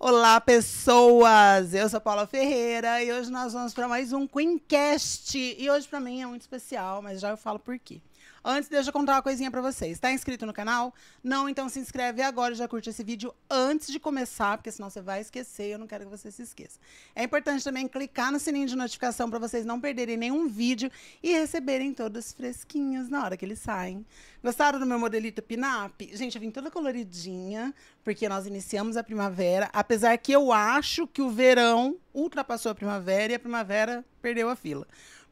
Olá, pessoas! Eu sou Paula Ferreira e hoje nós vamos para mais um Queencast. E hoje para mim é muito especial, mas já eu falo por quê. Antes, deixa eu contar uma coisinha pra vocês. Está inscrito no canal? Não? Então se inscreve agora e já curte esse vídeo antes de começar, porque senão você vai esquecer e eu não quero que você se esqueça. É importante também clicar no sininho de notificação para vocês não perderem nenhum vídeo e receberem todos fresquinhos na hora que eles saem. Gostaram do meu modelito pin-up? Gente, eu vim toda coloridinha, porque nós iniciamos a primavera, apesar que eu acho que o verão ultrapassou a primavera e a primavera perdeu a fila.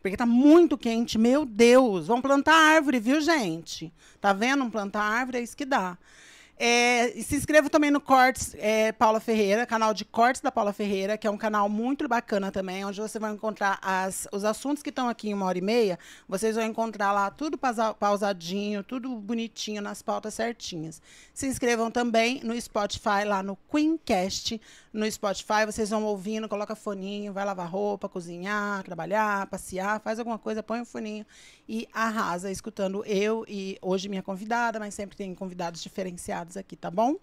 Porque tá muito quente. Meu Deus, vão plantar árvore, viu, gente? Tá vendo? Plantar árvore é isso que dá. É, se inscreva também no Cortes é, Paula Ferreira, canal de Cortes da Paula Ferreira, que é um canal muito bacana também, onde você vai encontrar as, os assuntos que estão aqui em uma hora e meia. Vocês vão encontrar lá tudo pausadinho, tudo bonitinho, nas pautas certinhas. Se inscrevam também no Spotify, lá no Queencast, no Spotify. Vocês vão ouvindo, coloca foninho, vai lavar roupa, cozinhar, trabalhar, passear, faz alguma coisa, põe o um foninho e arrasa, escutando eu e hoje minha convidada, mas sempre tem convidados diferenciados convidados aqui, tá bom?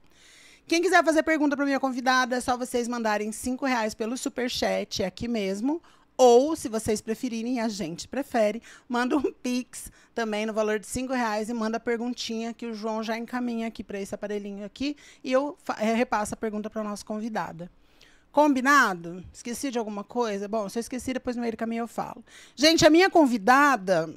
Quem quiser fazer pergunta para minha convidada, é só vocês mandarem cinco reais pelo superchat é aqui mesmo. Ou, se vocês preferirem, a gente prefere, manda um pix também no valor de cinco reais e manda a perguntinha que o João já encaminha aqui para esse aparelhinho aqui e eu eh, repasso a pergunta para nossa convidada. Combinado? Esqueci de alguma coisa? Bom, se eu esqueci, depois no meio do caminho eu falo. Gente, a minha convidada,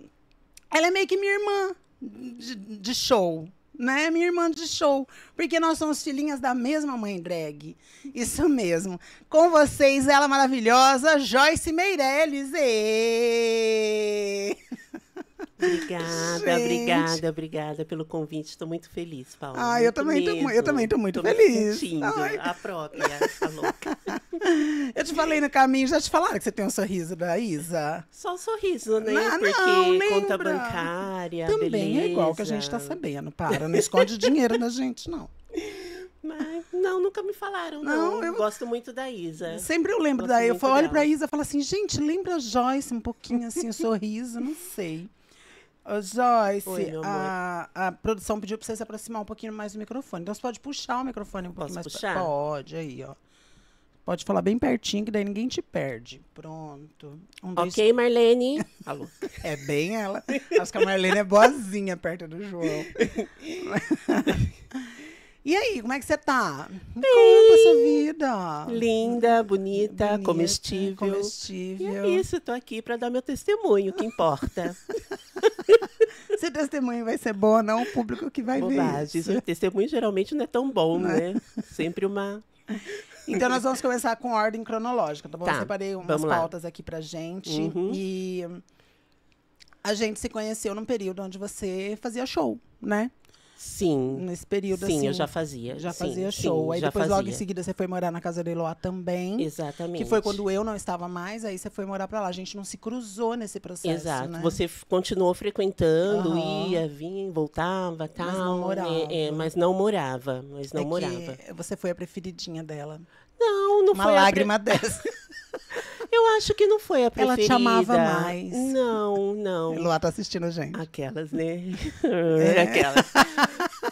ela é meio que minha irmã de, de show né? Minha irmã de show, porque nós somos filhinhas da mesma mãe drag. Isso mesmo. Com vocês, ela maravilhosa, Joyce Meirelles. E... Obrigada, Gente. obrigada, obrigada pelo convite. Estou muito feliz, Paulo. Ah, eu também, eu também estou muito tô feliz. Me a própria, a louca. Eu te falei no caminho, já te falaram que você tem um sorriso da Isa? Só o um sorriso, né? Não, Porque conta bancária, Também beleza. é igual que a gente está sabendo, para. Não esconde dinheiro da gente, não. Mas, não, nunca me falaram, não. não. Eu gosto muito da Isa. Sempre eu lembro gosto da eu falo, para pra Isa e falo assim, gente, lembra a Joyce um pouquinho assim, o sorriso, não sei. Ô, Joyce, Oi, a, a produção pediu pra você se aproximar um pouquinho mais do microfone. Então você pode puxar o microfone um Posso pouquinho mais. Puxar? Pode, aí, ó. Pode falar bem pertinho, que daí ninguém te perde. Pronto. Um, dois... ok, Marlene. Alô. é bem ela. Acho que a Marlene é boazinha perto do João. E aí, como é que você tá? Me conta a sua vida. Linda, bonita, bonita comestível. comestível. E é isso, tô aqui para dar meu testemunho, que importa. Seu testemunho vai ser bom ou não, o público que vai Bobagem. ver. Isso. O testemunho geralmente não é tão bom, não é. né? É? Sempre uma. Então nós vamos começar com ordem cronológica, tá bom? Tá, Eu separei umas pautas aqui pra gente. Uhum. E a gente se conheceu num período onde você fazia show, né? Sim. Nesse período, Sim, assim, eu já fazia. Já sim, fazia show. Sim, aí depois, fazia. logo em seguida, você foi morar na casa do Eloá também. Exatamente. Que foi quando eu não estava mais, aí você foi morar pra lá. A gente não se cruzou nesse processo, Exato. Né? Você continuou frequentando, uhum. ia, vinha, voltava, tal. Mas não morava. É, é, mas não morava. Mas é não é morava. você foi a preferidinha dela. Não, não Uma foi. Uma lágrima a pre... dessa. Eu acho que não foi a preferida. Ela te amava mais. Não, não. Luá tá assistindo, gente. Aquelas, né? É. Aquelas.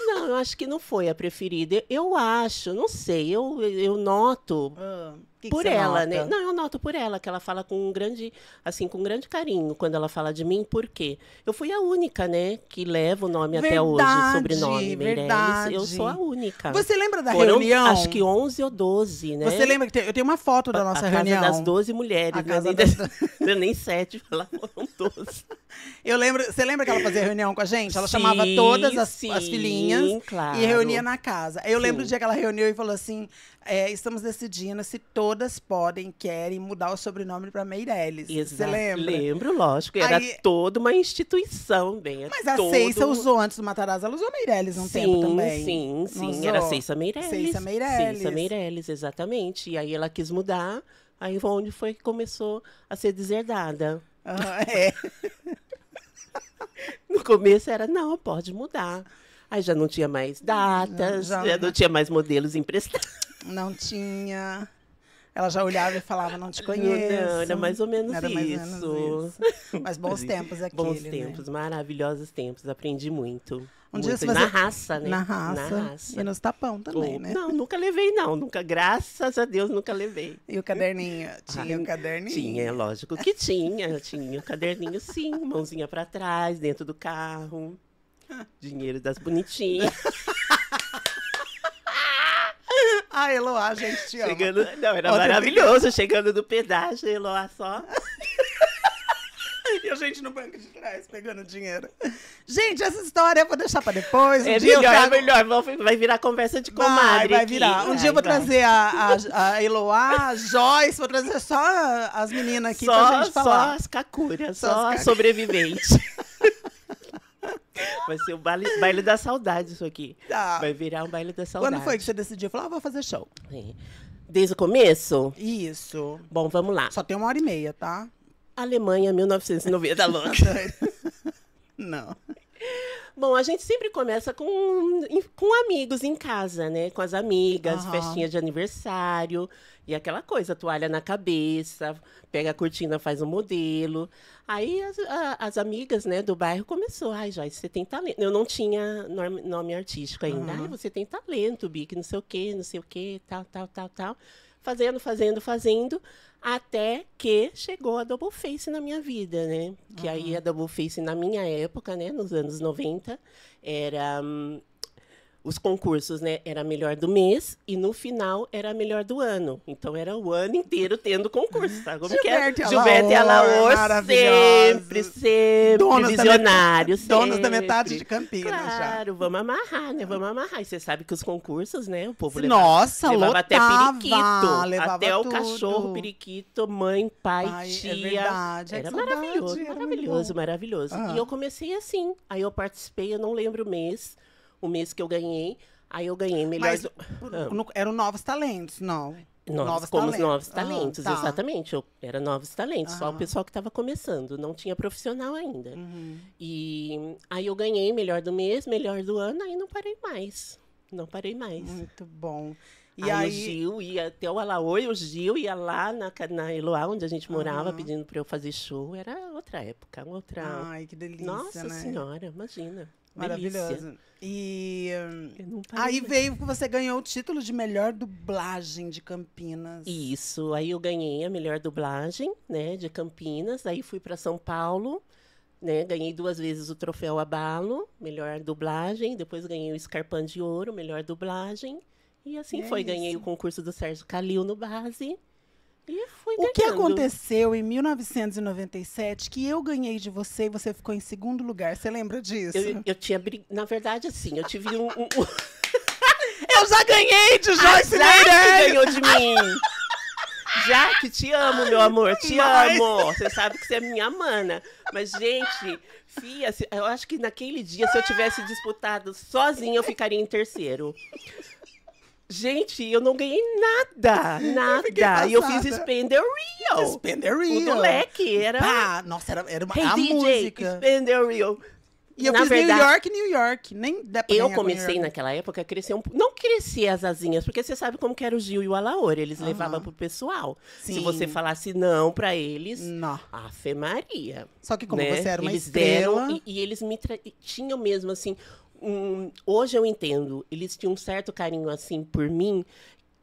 não, eu acho que não foi a preferida. Eu acho, não sei, eu, eu noto. Ah que por que ela, né? nota? né? Não, eu noto por ela que ela fala com um grande, assim, com um grande carinho quando ela fala de mim, porque eu fui a única, né, que leva o nome verdade, até hoje, sobrenome né? verdade. Eu sou a única. Você lembra da Foram, reunião? Acho que 11 ou 12, né? Você lembra que tem, eu tenho uma foto da nossa a reunião. das 12 mulheres, a né? Casa das... É nem sete, lá foram 12. Eu lembro, você lembra que ela fazia reunião com a gente? Ela sim, chamava todas as, sim, as filhinhas claro. e reunia na casa. Eu sim. lembro do dia que ela reuniu e falou assim: é, estamos decidindo se todas podem, querem mudar o sobrenome para Meirelles. Você lembra? Lembro, lógico. Era Aí, toda uma instituição, bem. É Mas a todo... Ceissa usou antes do Matarazzo, ela usou Meirelles um sim, tempo também. Sim, sim, era Ceissa Meirelles. Ceissa Meirelles. Ceissa Meirelles, exatamente. E aí ela quis mudar, aí onde foi que começou a ser deserdada. Ah, é. no começo era, não, pode mudar. Aí já não tinha mais datas, já, já não tinha mais modelos emprestados. Não tinha. Ela já olhava e falava, não te conheço. Não, era mais ou menos, era mais isso. Ou menos isso. Mas bons tempos aqui. Bons né? tempos, né? maravilhosos tempos. Aprendi muito. Um muito. dia você... Na raça, né? Na raça. Na raça. E nos tapão também, oh, né? Não, nunca levei, não. Nunca, graças a Deus, nunca levei. E o caderninho? Tinha o ah, um caderninho? Tinha, lógico que tinha. tinha o caderninho, sim. Mãozinha para trás, dentro do carro. Ah. Dinheiro das bonitinhas. Ah, Eloá, a gente te ama. Chegando, não, era Outra maravilhoso. Chegando do pedágio, Eloá só. E a gente no banco de trás, pegando dinheiro. Gente, essa história eu vou deixar pra depois. Um é melhor, é trago... melhor. Vai virar conversa de comadre. Vai, vai virar. Aqui. Um vai, dia eu vou vai. trazer a, a, a Eloá, a Joyce, vou trazer só as meninas aqui só, pra gente falar. Só as cacuras, só, só as sobreviventes. Vai ser o baile, baile da saudade isso aqui. Tá. Vai virar um baile da saudade. Quando foi que você decidiu? Falou, ah, vou fazer show. Desde o começo? Isso. Bom, vamos lá. Só tem uma hora e meia, tá? Alemanha, 1990, tá louca. Não. Bom, a gente sempre começa com, com amigos em casa, né? Com as amigas, uhum. festinha de aniversário e aquela coisa, toalha na cabeça, pega a cortina, faz um modelo. Aí as, a, as amigas, né, do bairro começou, ai, Joyce, você tem talento. Eu não tinha nome, nome artístico ainda. Uhum. Ai, você tem talento, Bic, não sei o quê, não sei o quê, tal, tal, tal, tal fazendo, fazendo, fazendo, até que chegou a Double Face na minha vida, né? Que aí a Double Face, na minha época, né, nos anos 90, era hum, os concursos, né? Era a melhor do mês e no final era a melhor do ano. Então era o ano inteiro tendo concurso, sabe? Como Gilberto que é? Gilberto e Alaor, sempre, sempre, donos visionários. Da donos da metade de Campinas Claro, já. vamos amarrar, né? Vamos amarrar. E você sabe que os concursos, né? O povo levava, levava lotava, até periquito. Levava até tudo. o cachorro, periquito, mãe, pai, Ai, é tia. É verdade. Era é maravilhoso, saudade, maravilhoso, era maravilhoso. maravilhoso. Ah. E eu comecei assim. Aí eu participei, eu não lembro o mês o mês que eu ganhei. Aí eu ganhei melhor. Mas, do... ah. Eram novos talentos, não. Novos, novos como talentos. novos ah, talentos, tá. exatamente. Eu era novos talentos, só o ah. pessoal que estava começando, não tinha profissional ainda. Uhum. E aí eu ganhei melhor do mês, melhor do ano, aí não parei mais. Não parei mais. Muito bom. E aí, aí... o Gil ia até o Alaoi, o Gil ia lá na, na Eloá, onde a gente morava, pedindo para eu fazer show. Era outra época, outra. Ai, que delícia. Nossa né? Senhora, imagina. Maravilhoso. E aí veio que você ganhou o título de melhor dublagem de Campinas. Isso, aí eu ganhei a melhor dublagem, né, de Campinas. Aí fui para São Paulo, né, ganhei duas vezes o troféu Abalo, melhor dublagem. Depois ganhei o Escarpão de Ouro, melhor dublagem. E assim é foi, ganhei o concurso do Sérgio Calil no Base. E fui O que aconteceu em 1997 que eu ganhei de você e você ficou em segundo lugar? Você lembra disso? Eu, eu tinha. Na verdade, assim, eu tive um. um... eu já ganhei de ah, Joyce Meirelles! ganhou de mim! Já que te amo, meu amor, te Mas... amo. Você sabe que você é minha mana. Mas, gente, Fia, eu acho que naquele dia, se eu tivesse disputado sozinha, eu ficaria em terceiro. Gente, eu não ganhei nada, nada. e eu fiz Spender Real. Spender Real. O leque era. Pá, nossa, era, era uma hey, a DJ, música. Spender Real. E eu Na fiz verdade, New York, New York. Nem dá pra Eu comecei naquela época a crescer um Não crescia as asinhas, porque você sabe como que era o Gil e o Alaor. Eles uhum. levavam pro pessoal. Sim. Se você falasse não pra eles, não. Afe Maria. Só que como né? você era uma eles estrela... Deram, e, e, eles me tra... tinham mesmo, assim, um, hoje eu entendo, eles tinham um certo carinho assim por mim,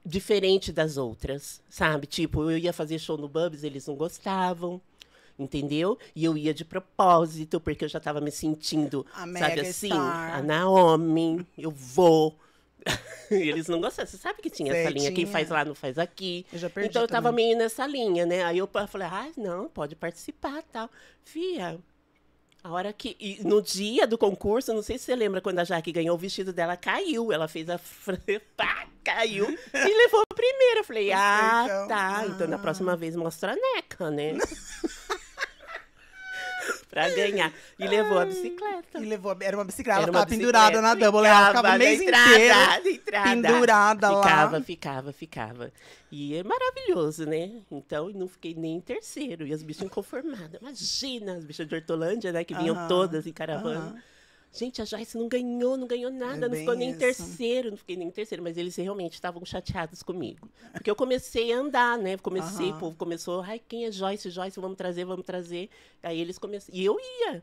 diferente das outras, sabe? Tipo, eu ia fazer show no Bubs, eles não gostavam. Entendeu? E eu ia de propósito, porque eu já estava me sentindo, a sabe assim? Star. A Naomi, eu vou. eles não gostavam. Você sabe que tinha Sei, essa linha, tinha. quem faz lá não faz aqui. Eu já perdi então eu tava meio nessa linha, né? Aí eu falei, ah, não, pode participar tal. Fia, a hora que. E no dia do concurso, não sei se você lembra quando a Jaque ganhou o vestido dela, caiu. Ela fez a. Pá, caiu e levou a primeira. Eu falei, ah, então. tá. Então na ah. próxima vez mostra a neca, né? pra ganhar. E levou a bicicleta. E levou, era uma bicicleta, ela tava pendurada na double, ficava, ela ficava o mês entrada, inteiro pendurada ficava, lá. Ficava, ficava, ficava. E é maravilhoso, né? Então, não fiquei nem em terceiro. E as bichas inconformadas. Imagina as bichas de Hortolândia, né? Que vinham uh -huh. todas em caravana. Uh -huh. Gente, a Joyce não ganhou, não ganhou nada, é não ficou nem isso. terceiro, não fiquei nem terceiro, mas eles realmente estavam chateados comigo. Porque eu comecei a andar, né? Comecei, o povo começou, ai, quem é Joyce, Joyce, vamos trazer, vamos trazer. Aí eles começaram. E eu ia.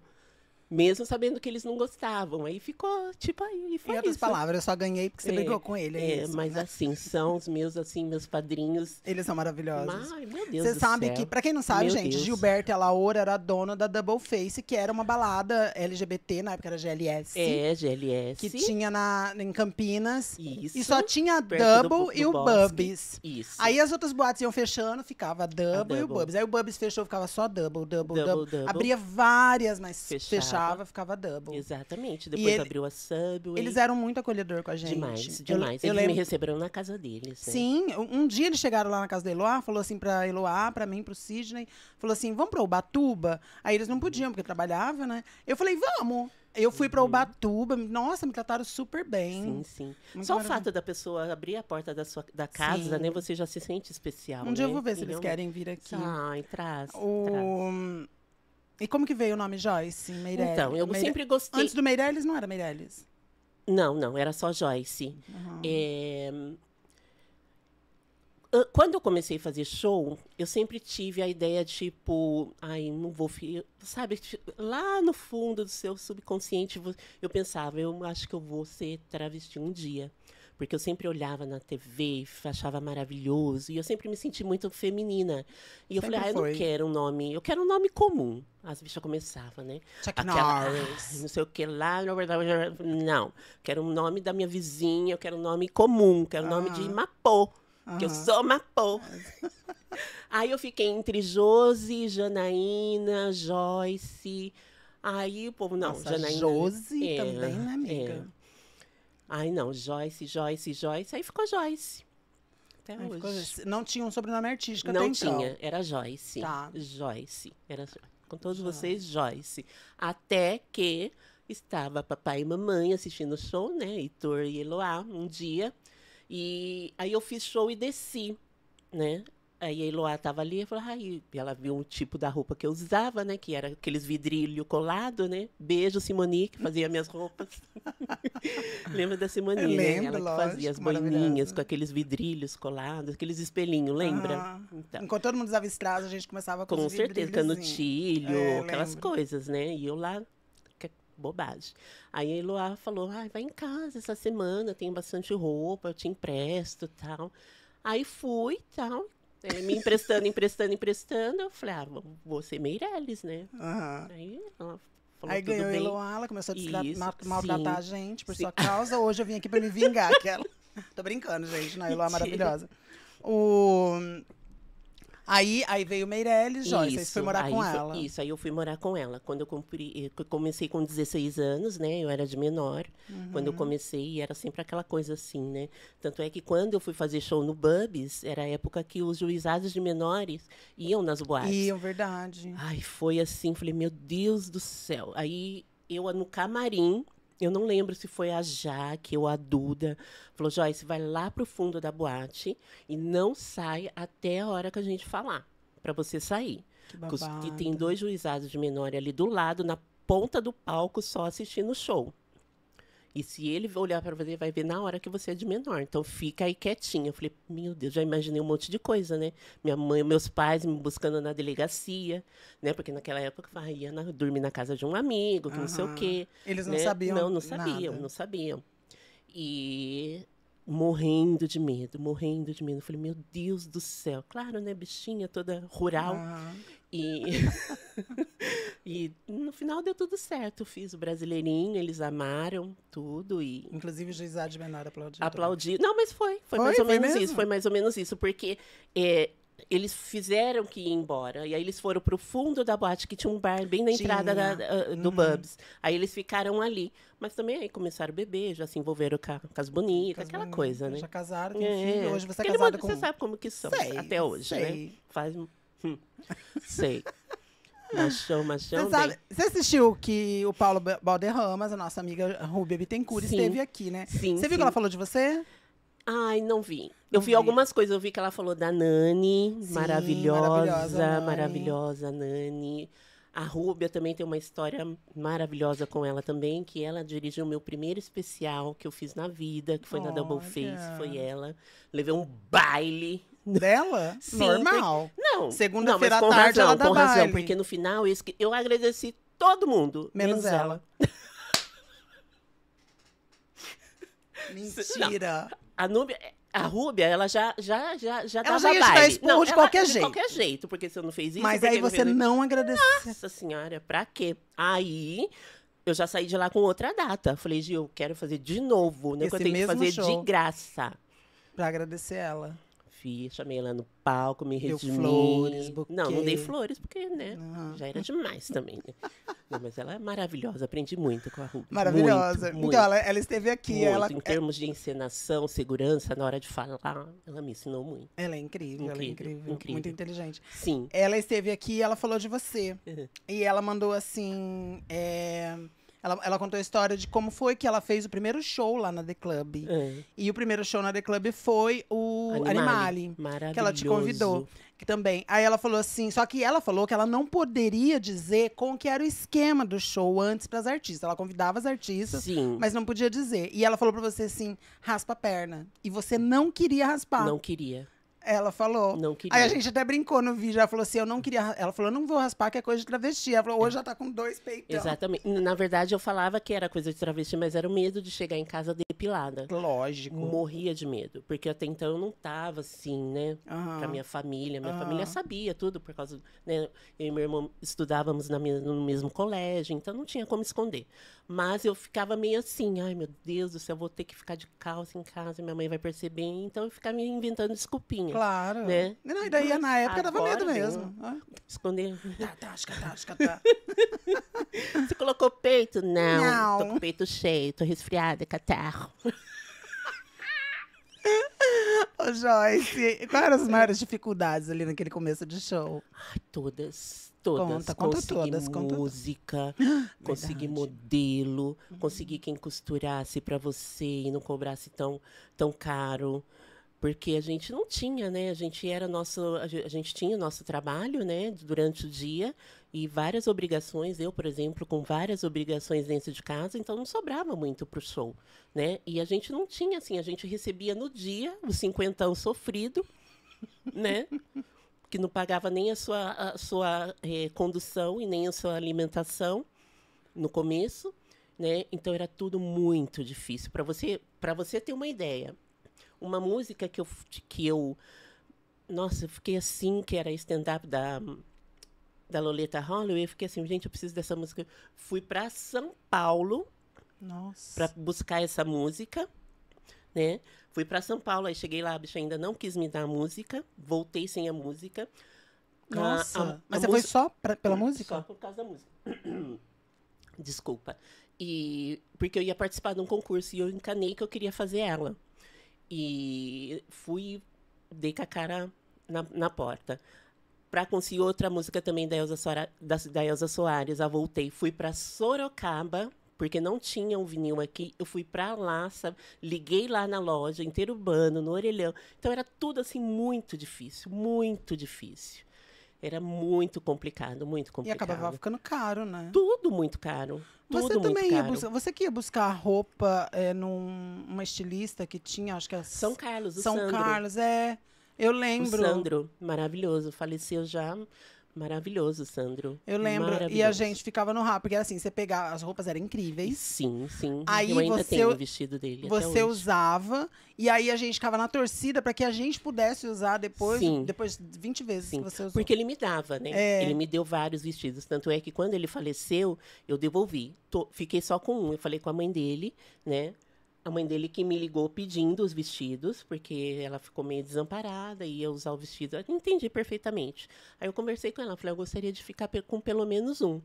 Mesmo sabendo que eles não gostavam. Aí ficou, tipo, aí. Foi em outras isso. palavras, eu só ganhei porque você é, brigou com ele. É, é isso, mas né? assim, são os meus, assim, meus padrinhos. Eles são maravilhosos. Ai, meu Deus Você sabe céu. que, pra quem não sabe, meu gente, Deus. Gilberto e a Laura era a dona da Double Face, que era uma balada LGBT, na época era GLS. É, GLS. Que tinha na, em Campinas. Isso. E só tinha a Double do, do e o Bubs. Isso. Aí as outras boates iam fechando, ficava a Double, a double. e o Bubs. Aí o Bubs fechou, ficava só a Double, Double, Double. double. double. Abria várias, mas fechava. fechava gostava, ficava double. Exatamente. Depois ele, abriu a sub Eles eram muito acolhedor com a gente. Demais, demais. Eu, eles eu me receberam na casa deles. Né? Sim, um dia eles chegaram lá na casa da Eloá, falou assim pra Eloá, pra mim, pro Sidney, falou assim, vamos pra Ubatuba? Aí eles não podiam, porque trabalhava, né? Eu falei, vamos. Eu fui para uhum. Ubatuba, nossa, me trataram super bem. Sim, sim. Muito Só o fato da pessoa abrir a porta da sua da casa, né? sim. né? Você já se sente especial. Um né? dia eu né? vou ver e se eles querem vir aqui. Ai, traz. O... traz. E como que veio o nome Joyce Meirelles? Então, eu Meire... sempre gostei. Antes do Meirelles não era Meirelles? Não, não, era só Joyce. Uhum. É... Quando eu comecei a fazer show, eu sempre tive a ideia, tipo, ai, não vou. Sabe, lá no fundo do seu subconsciente, eu pensava, eu acho que eu vou ser travesti um dia. Porque eu sempre olhava na TV e achava maravilhoso. E eu sempre me senti muito feminina. E eu sempre falei, ah, eu não quero um nome. Eu quero um nome comum. As bichas começavam, né? Chuck Aquela, Norris. Ah, não sei o que lá. Não. Quero um nome da minha vizinha. Eu quero um nome comum. Quero um nome de ah. Mapô. Uhum. Que eu sou Mapô. Aí eu fiquei entre Josi, Janaína, Joyce. Aí o povo, não, Nossa, Janaína. Josi é, também, né, amiga? É. Ai, não, Joyce, Joyce, Joyce. Aí ficou Joyce. Até Aí hoje. Ficou... Não tinha um sobrenome artístico Não então. tinha, então. era Joyce. Tá. Joyce. Era com todos Joyce. vocês, Joyce. Até que estava papai e mamãe assistindo o show, né? Heitor e Eloá, um dia. E aí eu fiz show e desci, né? Aí a Eloá estava ali, falou, e ela viu um tipo da roupa que eu usava, né? Que era aqueles vidrilho colado, né? Beijo, que fazia minhas roupas. lembra da Simoni né? lembro, né? Ela lógico, que fazia as boininhas com aqueles vidrilhos colados, aqueles espelhinhos, lembra? Ah, então. Enquanto todo mundo usava strass, a gente começava com Com certeza, canutilho, é, aquelas lembro. coisas, né? E eu lá é bobagem. Aí a Eloá falou: ah, vai em casa essa semana, tem bastante roupa, eu te empresto tal. Aí fui tal. É, me emprestando, emprestando, emprestando. Eu falei, ah, vou ser Meirelles, né? Uhum. Aí ela falou, Aí ganhou bem. Eloá, ela começou a mal, maltratar a gente por sim. sua causa. Hoje eu vim aqui pra me vingar. Aquela. Tô brincando, gente. Não, Eloá é maravilhosa. O... Aí, aí veio Meirelles, Joyce, isso, aí você foi morar com foi, ela. Isso, aí eu fui morar com ela. Quando eu cumpri, eu eh, comecei com 16 anos, né? Eu era de menor. Uhum. Quando eu uhum. comecei, era sempre aquela coisa assim, né? Tanto é que quando eu fui fazer show no Bubs, era a época que os juizados de menores iam nas boates. Iam, verdade. Ai, foi assim, falei, meu Deus do céu. Aí eu no camarim eu não lembro se foi a Jaque ou a Duda. Falou, Joyce, vai lá pro fundo da boate e não sai até a hora que a gente falar, para você sair. Que, que tem dois juizados de menor ali do lado, na ponta do palco, só assistindo o show. E se ele olhar para você, vai ver na hora que você é de menor. Então fica aí quietinha. Eu falei, meu Deus, já imaginei um monte de coisa, né? Minha mãe, meus pais me buscando na delegacia, né? Porque naquela época eu ia na, dormir na casa de um amigo, que uhum. não sei o quê. Eles não né? sabiam. Não, não sabiam, nada. não sabiam. E morrendo de medo, morrendo de medo. Eu falei, meu Deus do céu. Claro, né, bichinha toda rural. Uhum. E, e no final deu tudo certo. Fiz o brasileirinho, eles amaram tudo. e Inclusive, o juizado de menor aplaudiu. Aplaudiu. Não, mas foi. Foi, foi mais ou foi menos mesmo? isso. Foi mais ou menos isso. Porque é, eles fizeram que ir embora. E aí eles foram pro fundo da boate, que tinha um bar bem na entrada da, ah, do uhum. Bubs. Aí eles ficaram ali. Mas também aí começaram a beber, já se envolveram com, com as bonitas, aquela bonita, coisa, né? Já casaram, é. enfim. é. Hoje você é casado com... Você sabe como que são sei, até hoje, né? sei. né? Faz Sei. Machão, machão. Você, você assistiu que o Paulo Balderramas, a nossa amiga Rubia Bittencourt, sim. esteve aqui, né? Sim. Você viu sim. que ela falou de você? Ai, não vi. Não eu vi, vi, algumas coisas. Eu vi que ela falou da Nani, sim, maravilhosa, maravilhosa Nani. maravilhosa Nani. A Rubia também tem uma história maravilhosa com ela também, que ela dirigiu o meu primeiro especial que eu fiz na vida, que foi na Double Face, foi ela. Levei um baile dela, Sim, normal. Porque... Não. Segunda-feira à tarde razão, ela dá com baile. razão, porque no final isso eu agradeci todo mundo, menos, menos ela. Mentira. Não, a Núbia, a Rúbia, ela já já já já ela já ia baile. não, de ela, qualquer de jeito. De qualquer jeito, porque você não fez isso. Mas aí você não, não agradeceu. Nossa senhora, pra quê? Aí eu já saí de lá com outra data. Falei, Gil, quero fazer de novo, né? Esse que eu tenho que fazer show. de graça. Pra agradecer ela fotografia, chamei ela no palco, me resumi. flores, buquê. Não, não dei flores, porque, né, uhum. já era demais também, né? não, mas ela é maravilhosa, aprendi muito com a Ruby. Maravilhosa. Muito, muito, então, ela, ela esteve aqui. Muito, ela... Em é termos de encenação, segurança, na hora de falar, ela me ensinou muito. Ela é incrível, incrível ela é incrível, incrível, Muito inteligente. Sim. Ela esteve aqui e ela falou de você. Uhum. E ela mandou assim. É... Ela, ela contou a história de como foi que ela fez o primeiro show lá na The Club. É. E o primeiro show na The Club foi o Animale, Animale que ela te convidou que também. Aí ela falou assim, só que ela falou que ela não poderia dizer como que era o esquema do show antes para as artistas. Ela convidava as artistas, Sim. mas não podia dizer. E ela falou para você assim, raspa a perna. E você não queria raspar. Não queria. Ela falou. Não queria. Aí a gente até brincou no vídeo. Ela falou assim: eu não queria. Ela falou: eu não vou raspar, que é coisa de travesti. Ela falou: hoje já tá com dois peitão. Exatamente. Na verdade, eu falava que era coisa de travesti, mas era o medo de chegar em casa depilada. Lógico. Morria de medo. Porque até então eu não tava assim, né? Uhum. Pra minha família. Minha uhum. família sabia tudo, por causa. Né? Eu e meu irmão estudávamos na minha, no mesmo colégio, então não tinha como esconder. Mas eu ficava meio assim: ai meu Deus do céu, eu vou ter que ficar de calça em casa, minha mãe vai perceber. Então eu ficava me inventando desculpinha. Claro. Né? Não, e daí na época Agora, dava medo mesmo. Ah. Esconder. Tá, tasca, tasca, tá. tá, tá. Você colocou peito? Não. Não. Tô com o peito cheio, tô resfriada, catarro. Ô, Joyce, quais eram as maiores dificuldades ali naquele começo de show? Ai, ah, todas. Todas. Conta, conta consegui todas. música, todas. consegui modelo, uhum. consegui quem costurasse para você e não cobrasse tão, tão caro porque a gente não tinha, né? A gente era nosso, a gente tinha nosso trabalho, né? Durante o dia e várias obrigações. Eu, por exemplo, com várias obrigações dentro de casa, então não sobrava muito para o show, né? E a gente não tinha assim, a gente recebia no dia o cinquentão sofrido, né? Que não pagava nem a sua, a sua é, condução e nem a sua alimentação no começo, né? Então era tudo muito difícil para você, para você ter uma ideia uma música que eu, que eu. Nossa, eu fiquei assim, que era stand-up da, da Loleta Holloway. Eu fiquei assim, gente, eu preciso dessa música. Fui para São Paulo para buscar essa música. Né? Fui para São Paulo, aí cheguei lá, a bicha ainda não quis me dar a música. Voltei sem a música. Nossa, a, a, a mas você foi só pra, pela só música? Só por causa da música. Desculpa. E porque eu ia participar de um concurso e eu encanei que eu queria fazer ela. E fui, dei com a cara na, na porta. Para conseguir outra música também da Elza, Soares, da, da Elza Soares, a voltei. Fui para Sorocaba, porque não tinha um vinil aqui. Eu fui para lá, sabe? liguei lá na loja, inteiro urbano, no orelhão. Então era tudo assim muito difícil, muito difícil. Era muito complicado, muito complicado. E acabava ficando caro, né? Tudo muito caro. Tudo você também ia buscar. Você que ia buscar roupa é, numa estilista que tinha, acho que era. São Carlos, o São Sandro. Carlos, é. Eu lembro. O Sandro, maravilhoso, faleceu já Maravilhoso, Sandro. Eu lembro. E a gente ficava no rap, porque era assim, você pegava, as roupas eram incríveis. Sim, sim. Aí eu ainda você, tenho o vestido dele. Você usava, e aí a gente ficava na torcida para que a gente pudesse usar depois, sim. depois 20 vezes sim. que você usou. Porque ele me dava, né? É. Ele me deu vários vestidos. Tanto é que quando ele faleceu, eu devolvi. Tô, fiquei só com um. Eu falei com a mãe dele, né? a mãe dele que me ligou pedindo os vestidos, porque ela ficou meio desamparada e ia usar o vestido. Eu entendi perfeitamente. Aí eu conversei com ela, falei, eu gostaria de ficar com pelo menos um.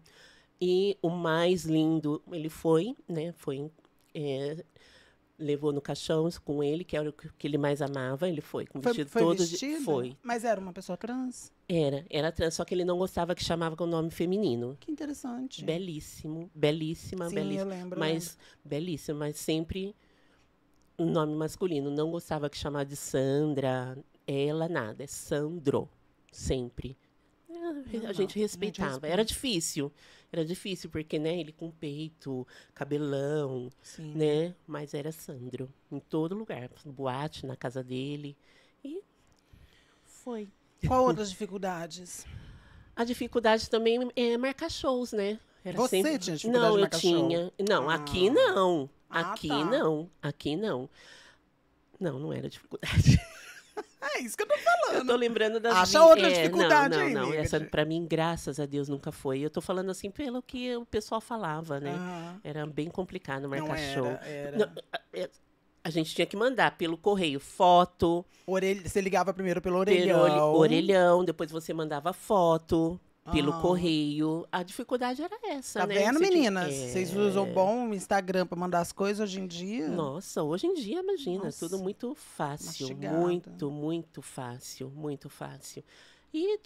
E o mais lindo ele foi, né? Foi. É, levou no caixão com ele, que era o que ele mais amava. Ele foi com o vestido foi todo vestido? de. Foi. Mas era uma pessoa trans? Era, era trans, só que ele não gostava que chamava com o nome feminino. Que interessante. Belíssimo, belíssima, Sim, belíssima. Eu lembro, mas lembro. Né? belíssimo, mas sempre um nome masculino. Não gostava que chamava de Sandra, ela nada, é Sandro, sempre. Ah, a, não, gente respeitava. Era difícil. Era difícil, porque, né, ele com peito, cabelão, Sim. né? Mas era Sandro, em todo lugar. no Boate, na casa dele. E foi. Qual outras dificuldades? A dificuldade também é marcar shows, né? Era Você sempre... tinha dificuldade não, de marcar eu tinha. Show. Não, ah. aqui não. Ah, aqui ah, tá. não. Aqui não. Não, não era dificuldade. É isso que eu tô falando. Eu tô lembrando das Acha vi... outra é, dificuldade não, não, aí. Não, essa pra mim, graças a Deus, nunca foi. Eu tô falando assim pelo que o pessoal falava, né? Uhum. Era bem complicado marcar não era, show. Era. Não, é, A gente tinha que mandar pelo correio foto. Orelha, você ligava primeiro pelo orelhão. Pelo orelhão, depois você mandava foto pelo correio. A dificuldade era essa, tá né? vendo, Você meninas? é... Vocês usam bom Instagram para mandar as coisas hoje em dia? Nossa, hoje em dia, imagina, Nossa. tudo muito fácil. Mastigada. Muito, muito fácil, muito fácil. E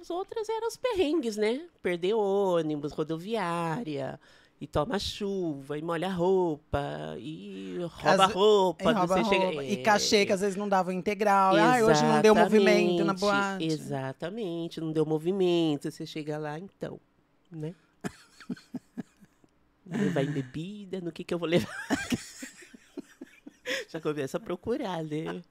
as outras eram os perrengues, né? Perder ônibus, rodoviária e toma chuva, e molha roupa, e rouba As... roupa. E, rouba roupa. Chega... e cachê que às vezes não dava integral. Ah, hoje não deu movimento na boate. Exatamente, não deu movimento. Você chega lá, então, né? levar em bebida, no que que eu vou levar? Já começa a procurar, né?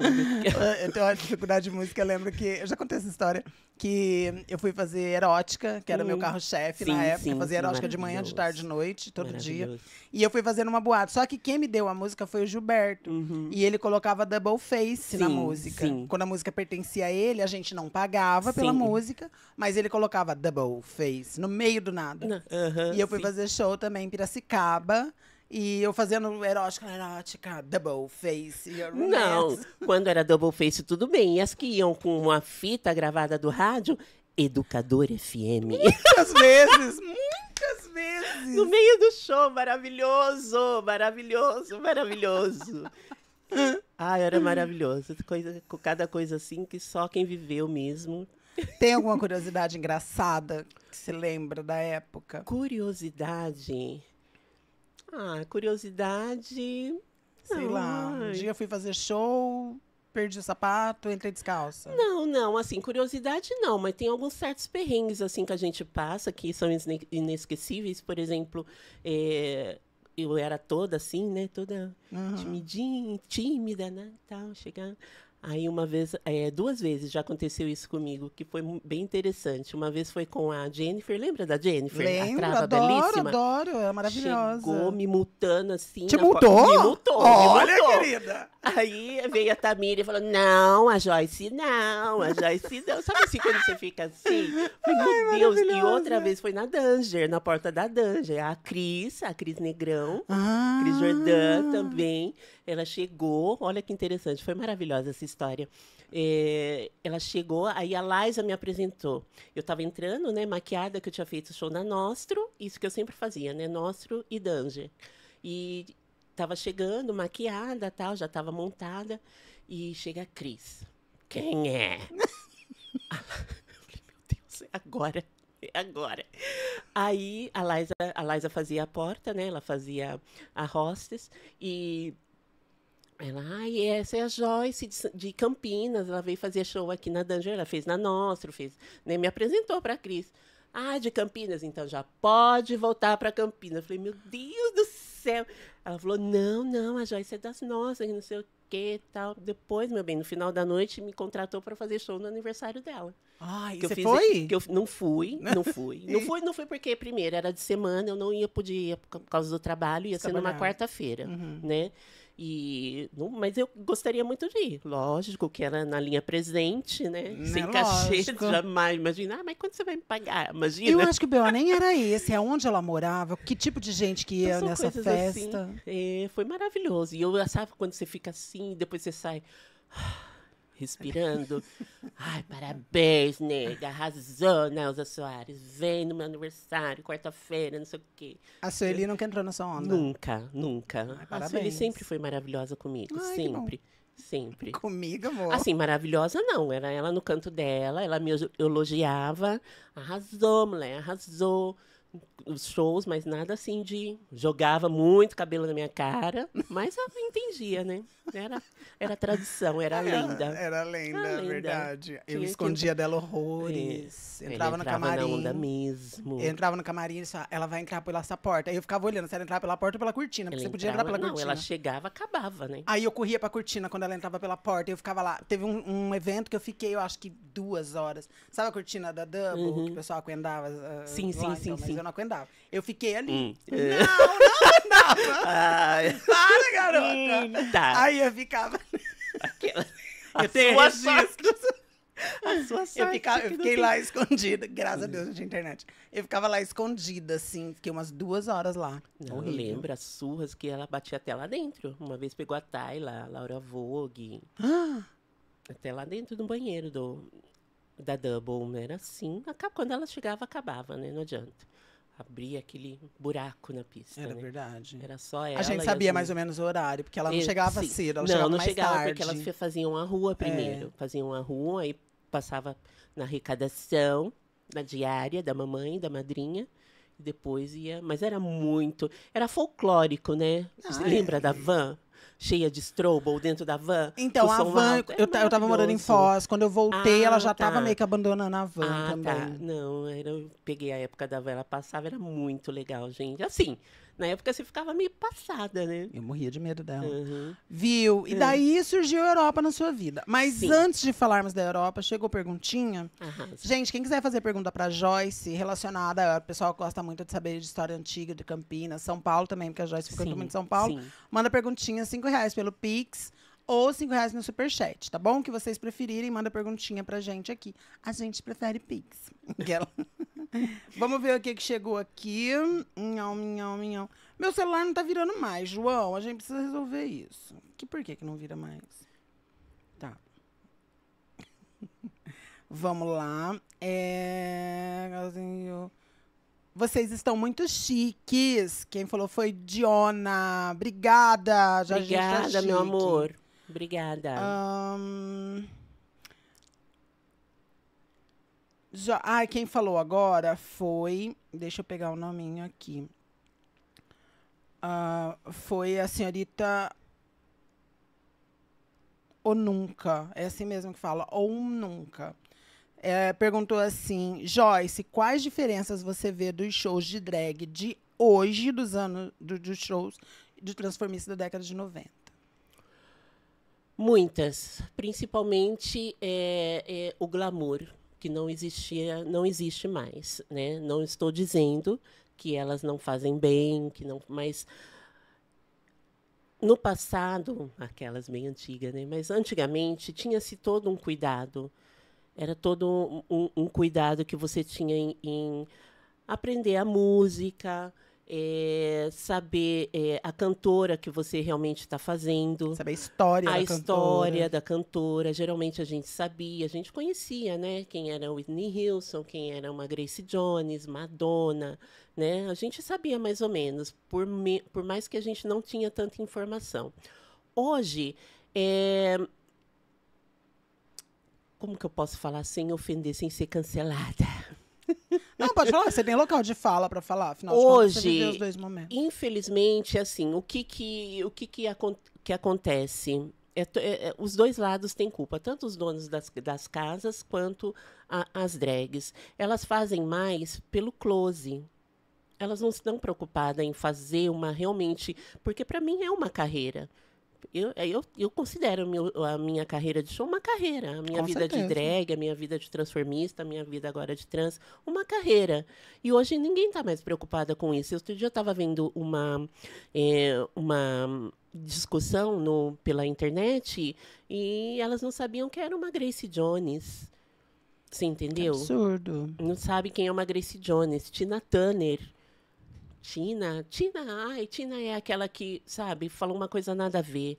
É, eu tenho uma dificuldade de música, eu lembro que. Eu já contei essa história. Que eu fui fazer erótica, que era hum. meu carro-chefe na época. Sim, eu fazia erótica de manhã, de tarde, de noite, todo dia. E eu fui fazer numa boate. Só que quem me deu a música foi o Gilberto. Uhum. E ele colocava double face sim, na música. Sim. Quando a música pertencia a ele, a gente não pagava pela música, mas ele colocava double face no meio do nada. Uhum, e eu fui fazer show também em Piracicaba. E eu fazendo erótica, erótica, double face. Não, quando era double face, tudo bem. E as que iam com uma fita gravada do rádio, Educador FM. Muitas vezes, muitas vezes. No meio do show, maravilhoso, maravilhoso, maravilhoso. ah, era maravilhoso. Coisa, cada coisa assim que só quem viveu mesmo tem alguma curiosidade engraçada que se lembra da época? Curiosidade? Ah, curiosidade. Sei lá. Um dia fui fazer show, perdi o sapato, entrei descalça. Não, não, assim, curiosidade não, mas tem alguns certos perrengues assim que a gente passa que são inesquecíveis. Por exemplo, é, eu era toda assim, né? Toda uhum. timidinha, tímida, né? Tal, chegando. Aí uma vez, é, duas vezes já aconteceu isso comigo, que foi bem interessante. Uma vez foi com a Jennifer, lembra da Jennifer? Lembro, a trava adoro, belíssima? adoro, é maravilhosa. Chegou me multando assim. Te multou? Porta, me multou, Olha, me querida! Aí veio a Tamira e falou, não, a Joyce não, a Joyce não. Sabe assim, quando você fica assim? Falei, meu Deus, e outra vez foi na Danger, na porta da Danger. A Cris, a Cris Negrão, ah. Cris Jordan ah. também. Ela chegou, olha que interessante, foi maravilhosa essa história. É, ela chegou, aí a Liza me apresentou. Eu estava entrando, né, maquiada, que eu tinha feito show na Nostro, isso que eu sempre fazia, né, Nostro e Danger. E estava chegando, maquiada, tal, já estava montada, e chega a Cris. Quem é? Ah, eu falei, meu Deus, é agora é agora. Aí a Liza, a Liza fazia a porta, né? Ela fazia a hostess e ela, ai, essa é a Joyce de, de, Campinas, ela veio fazer show aqui na Danger, ela fez na Nostro, fez, nem né, me apresentou para a Cris. Ah, de Campinas, então já pode voltar para Campinas. Eu falei, meu Deus do céu. Ela falou, não, não, a Joyce é das nossas, não sei o que tal. Depois, meu bem, no final da noite, me contratou para fazer show no aniversário dela. Ah, e que você fiz, foi? Que eu não fui, não fui. não fui, não fui porque, primeiro, era de semana, eu não ia, podia, por causa do trabalho, ia ser numa quarta-feira, uhum. né? E, mas eu gostaria muito de ir. Lógico que era na linha presente, né? Não né, Sem é cachê, jamais. Imagina, ah, mas quando você vai me pagar? Imagina. Eu acho que o B.O. nem era esse, é onde ela morava, que tipo de gente que ia nessa festa. Assim, é, foi maravilhoso. E eu achava quando você fica assim, depois você sai respirando. Ai, parabéns, nega. Arrasou, Nelza Soares. Vem no meu aniversário, quarta-feira, não sei o quê. A Sueli eu... nunca entrou na sua onda? Nunca, nunca. Ai, parabéns. a Sueli sempre foi maravilhosa comigo, Ai, sempre. Sempre. Comigo, amor. Assim, maravilhosa não. Era ela no canto dela, ela me elogiava. Arrasou, mulher, arrasou os shows, mas nada assim de. Jogava muito cabelo na minha cara, mas eu entendia, né? Era, era tradição, era, lenda. Era lenda, era lenda. verdade. Eu escondia que... dela horrores. Entrava, entrava, no camarim. Na onda mesmo. Entrava no camarim e só, ela vai entrar pela essa porta. Aí eu ficava olhando se ela entrava pela porta ou pela cortina, porque ela você podia entrava, entrar pela não, cortina. Não, ela chegava, acabava, né? Aí eu corria pra cortina quando ela entrava pela porta. Eu ficava lá. Teve um, um evento que eu fiquei, eu acho que duas horas. Sabe a cortina da Double, uhum. que o pessoal acuendava? Uh, ah, sim, sim, lá, sim, então, sim eu não aguentava. Eu fiquei ali. Hum. Não, não, não. Para, garota. Hum, tá. Aí eu ficava. Aquela. Eu tenho as A sua eu, ficava, eu fiquei lá escondida, graças a uhum. Deus não tinha internet. Eu ficava lá escondida, assim, fiquei umas duas horas lá. Não, horrível. eu lembro as surras que ela batia até lá dentro. Uma vez pegou a Tayla, a Laura Vogue. Ah. até lá dentro do banheiro do, da Double. Né? Era assim, quando ela chegava, acabava, né? Não adianta abria aquele buraco na pista. Era né? verdade. Era só ela. A gente sabia as... mais ou menos o horário, porque ela não e, chegava sim. cedo, ela não, chegava não mais chegava tarde. porque elas faziam a rua é. primeiro. É. Faziam a rua, aí passava na arrecadação, na diária da mamãe, da madrinha depois ia. Mas era muito. Era folclórico, né? ah, lembra é. da van? cheia de strobo dentro da van. Então, a van, eu, é eu tava morando em Foz. Quando eu voltei, ah, ela já tá. tava meio que abandonando a van ah, tá. também. Tá. Não, eu peguei a época da van, ela passava, era muito legal, gente. Assim, na época você ficava meio passada, né? Eu morria de medo dela. Uhum. Viu? E é. daí surgiu a Europa na sua vida. Mas Sim. antes de falarmos da Europa, chegou perguntinha. Gente, quem quiser fazer pergunta para Joyce relacionada, o pessoal gosta muito de saber de história antiga de Campinas, São Paulo também, porque a Joyce ficou muito em São Paulo. Sim. Manda perguntinha, cinco reais pelo Pix ou cinco reais no superchat, tá bom? O que vocês preferirem, manda perguntinha pra gente aqui. A gente prefere Pix. Vamos ver o que, que chegou aqui. Minhão, minhão, minhão. Meu celular não tá virando mais, João. A gente precisa resolver isso. Que por que, que não vira mais? Tá. Vamos lá. É... Vocês estão muito chiques. Quem falou foi Diona. Obrigada. Já tá Obrigada, meu amor. Obrigada. Um... Já, quem falou agora foi. Deixa eu pegar o nominho aqui. Uh, foi a senhorita ou nunca. É assim mesmo que fala, ou nunca. É, perguntou assim, Joyce, quais diferenças você vê dos shows de drag de hoje, dos anos do, dos shows de transformista da década de 90? Muitas, principalmente é, é, o glamour que não existia, não existe mais, né? Não estou dizendo que elas não fazem bem, que não, mas no passado, aquelas bem antigas, né? Mas antigamente tinha-se todo um cuidado, era todo um, um, cuidado que você tinha em, em aprender a música, é, saber é, a cantora que você realmente está fazendo. Saber a história a da história cantora. da cantora. Geralmente a gente sabia, a gente conhecia, né? Quem era Whitney Houston, quem era uma Grace Jones, Madonna, né? A gente sabia mais ou menos, por, me, por mais que a gente não tinha tanta informação. Hoje, é, como que eu posso falar sem ofender, sem ser cancelada? Não, pode falar, você tem local de fala para falar, afinal Hoje, contas, os dois momentos. Infelizmente, assim, o que que, o que, que, que acontece? É, é, é, os dois lados têm culpa, tanto os donos das, das casas quanto a, as drags. Elas fazem mais pelo close. Elas não estão preocupadas em fazer uma realmente. Porque, para mim, é uma carreira eu, é, eu, eu considero meu, a minha carreira de show uma carreira. A minha Com vida certeza. de drag, a minha vida de transformista, a minha vida agora de trans, uma carreira. E hoje ninguém está mais preocupada com isso. Outro dia eu estava vendo uma, é, uma discussão no, pela internet e elas não sabiam que era uma Grace Jones. Você entendeu? Absurdo. Não sabe quem é uma Grace Jones. Tina Turner. Tina, Tina, ai, Tina é aquela que, sabe, falou uma coisa nada a ver.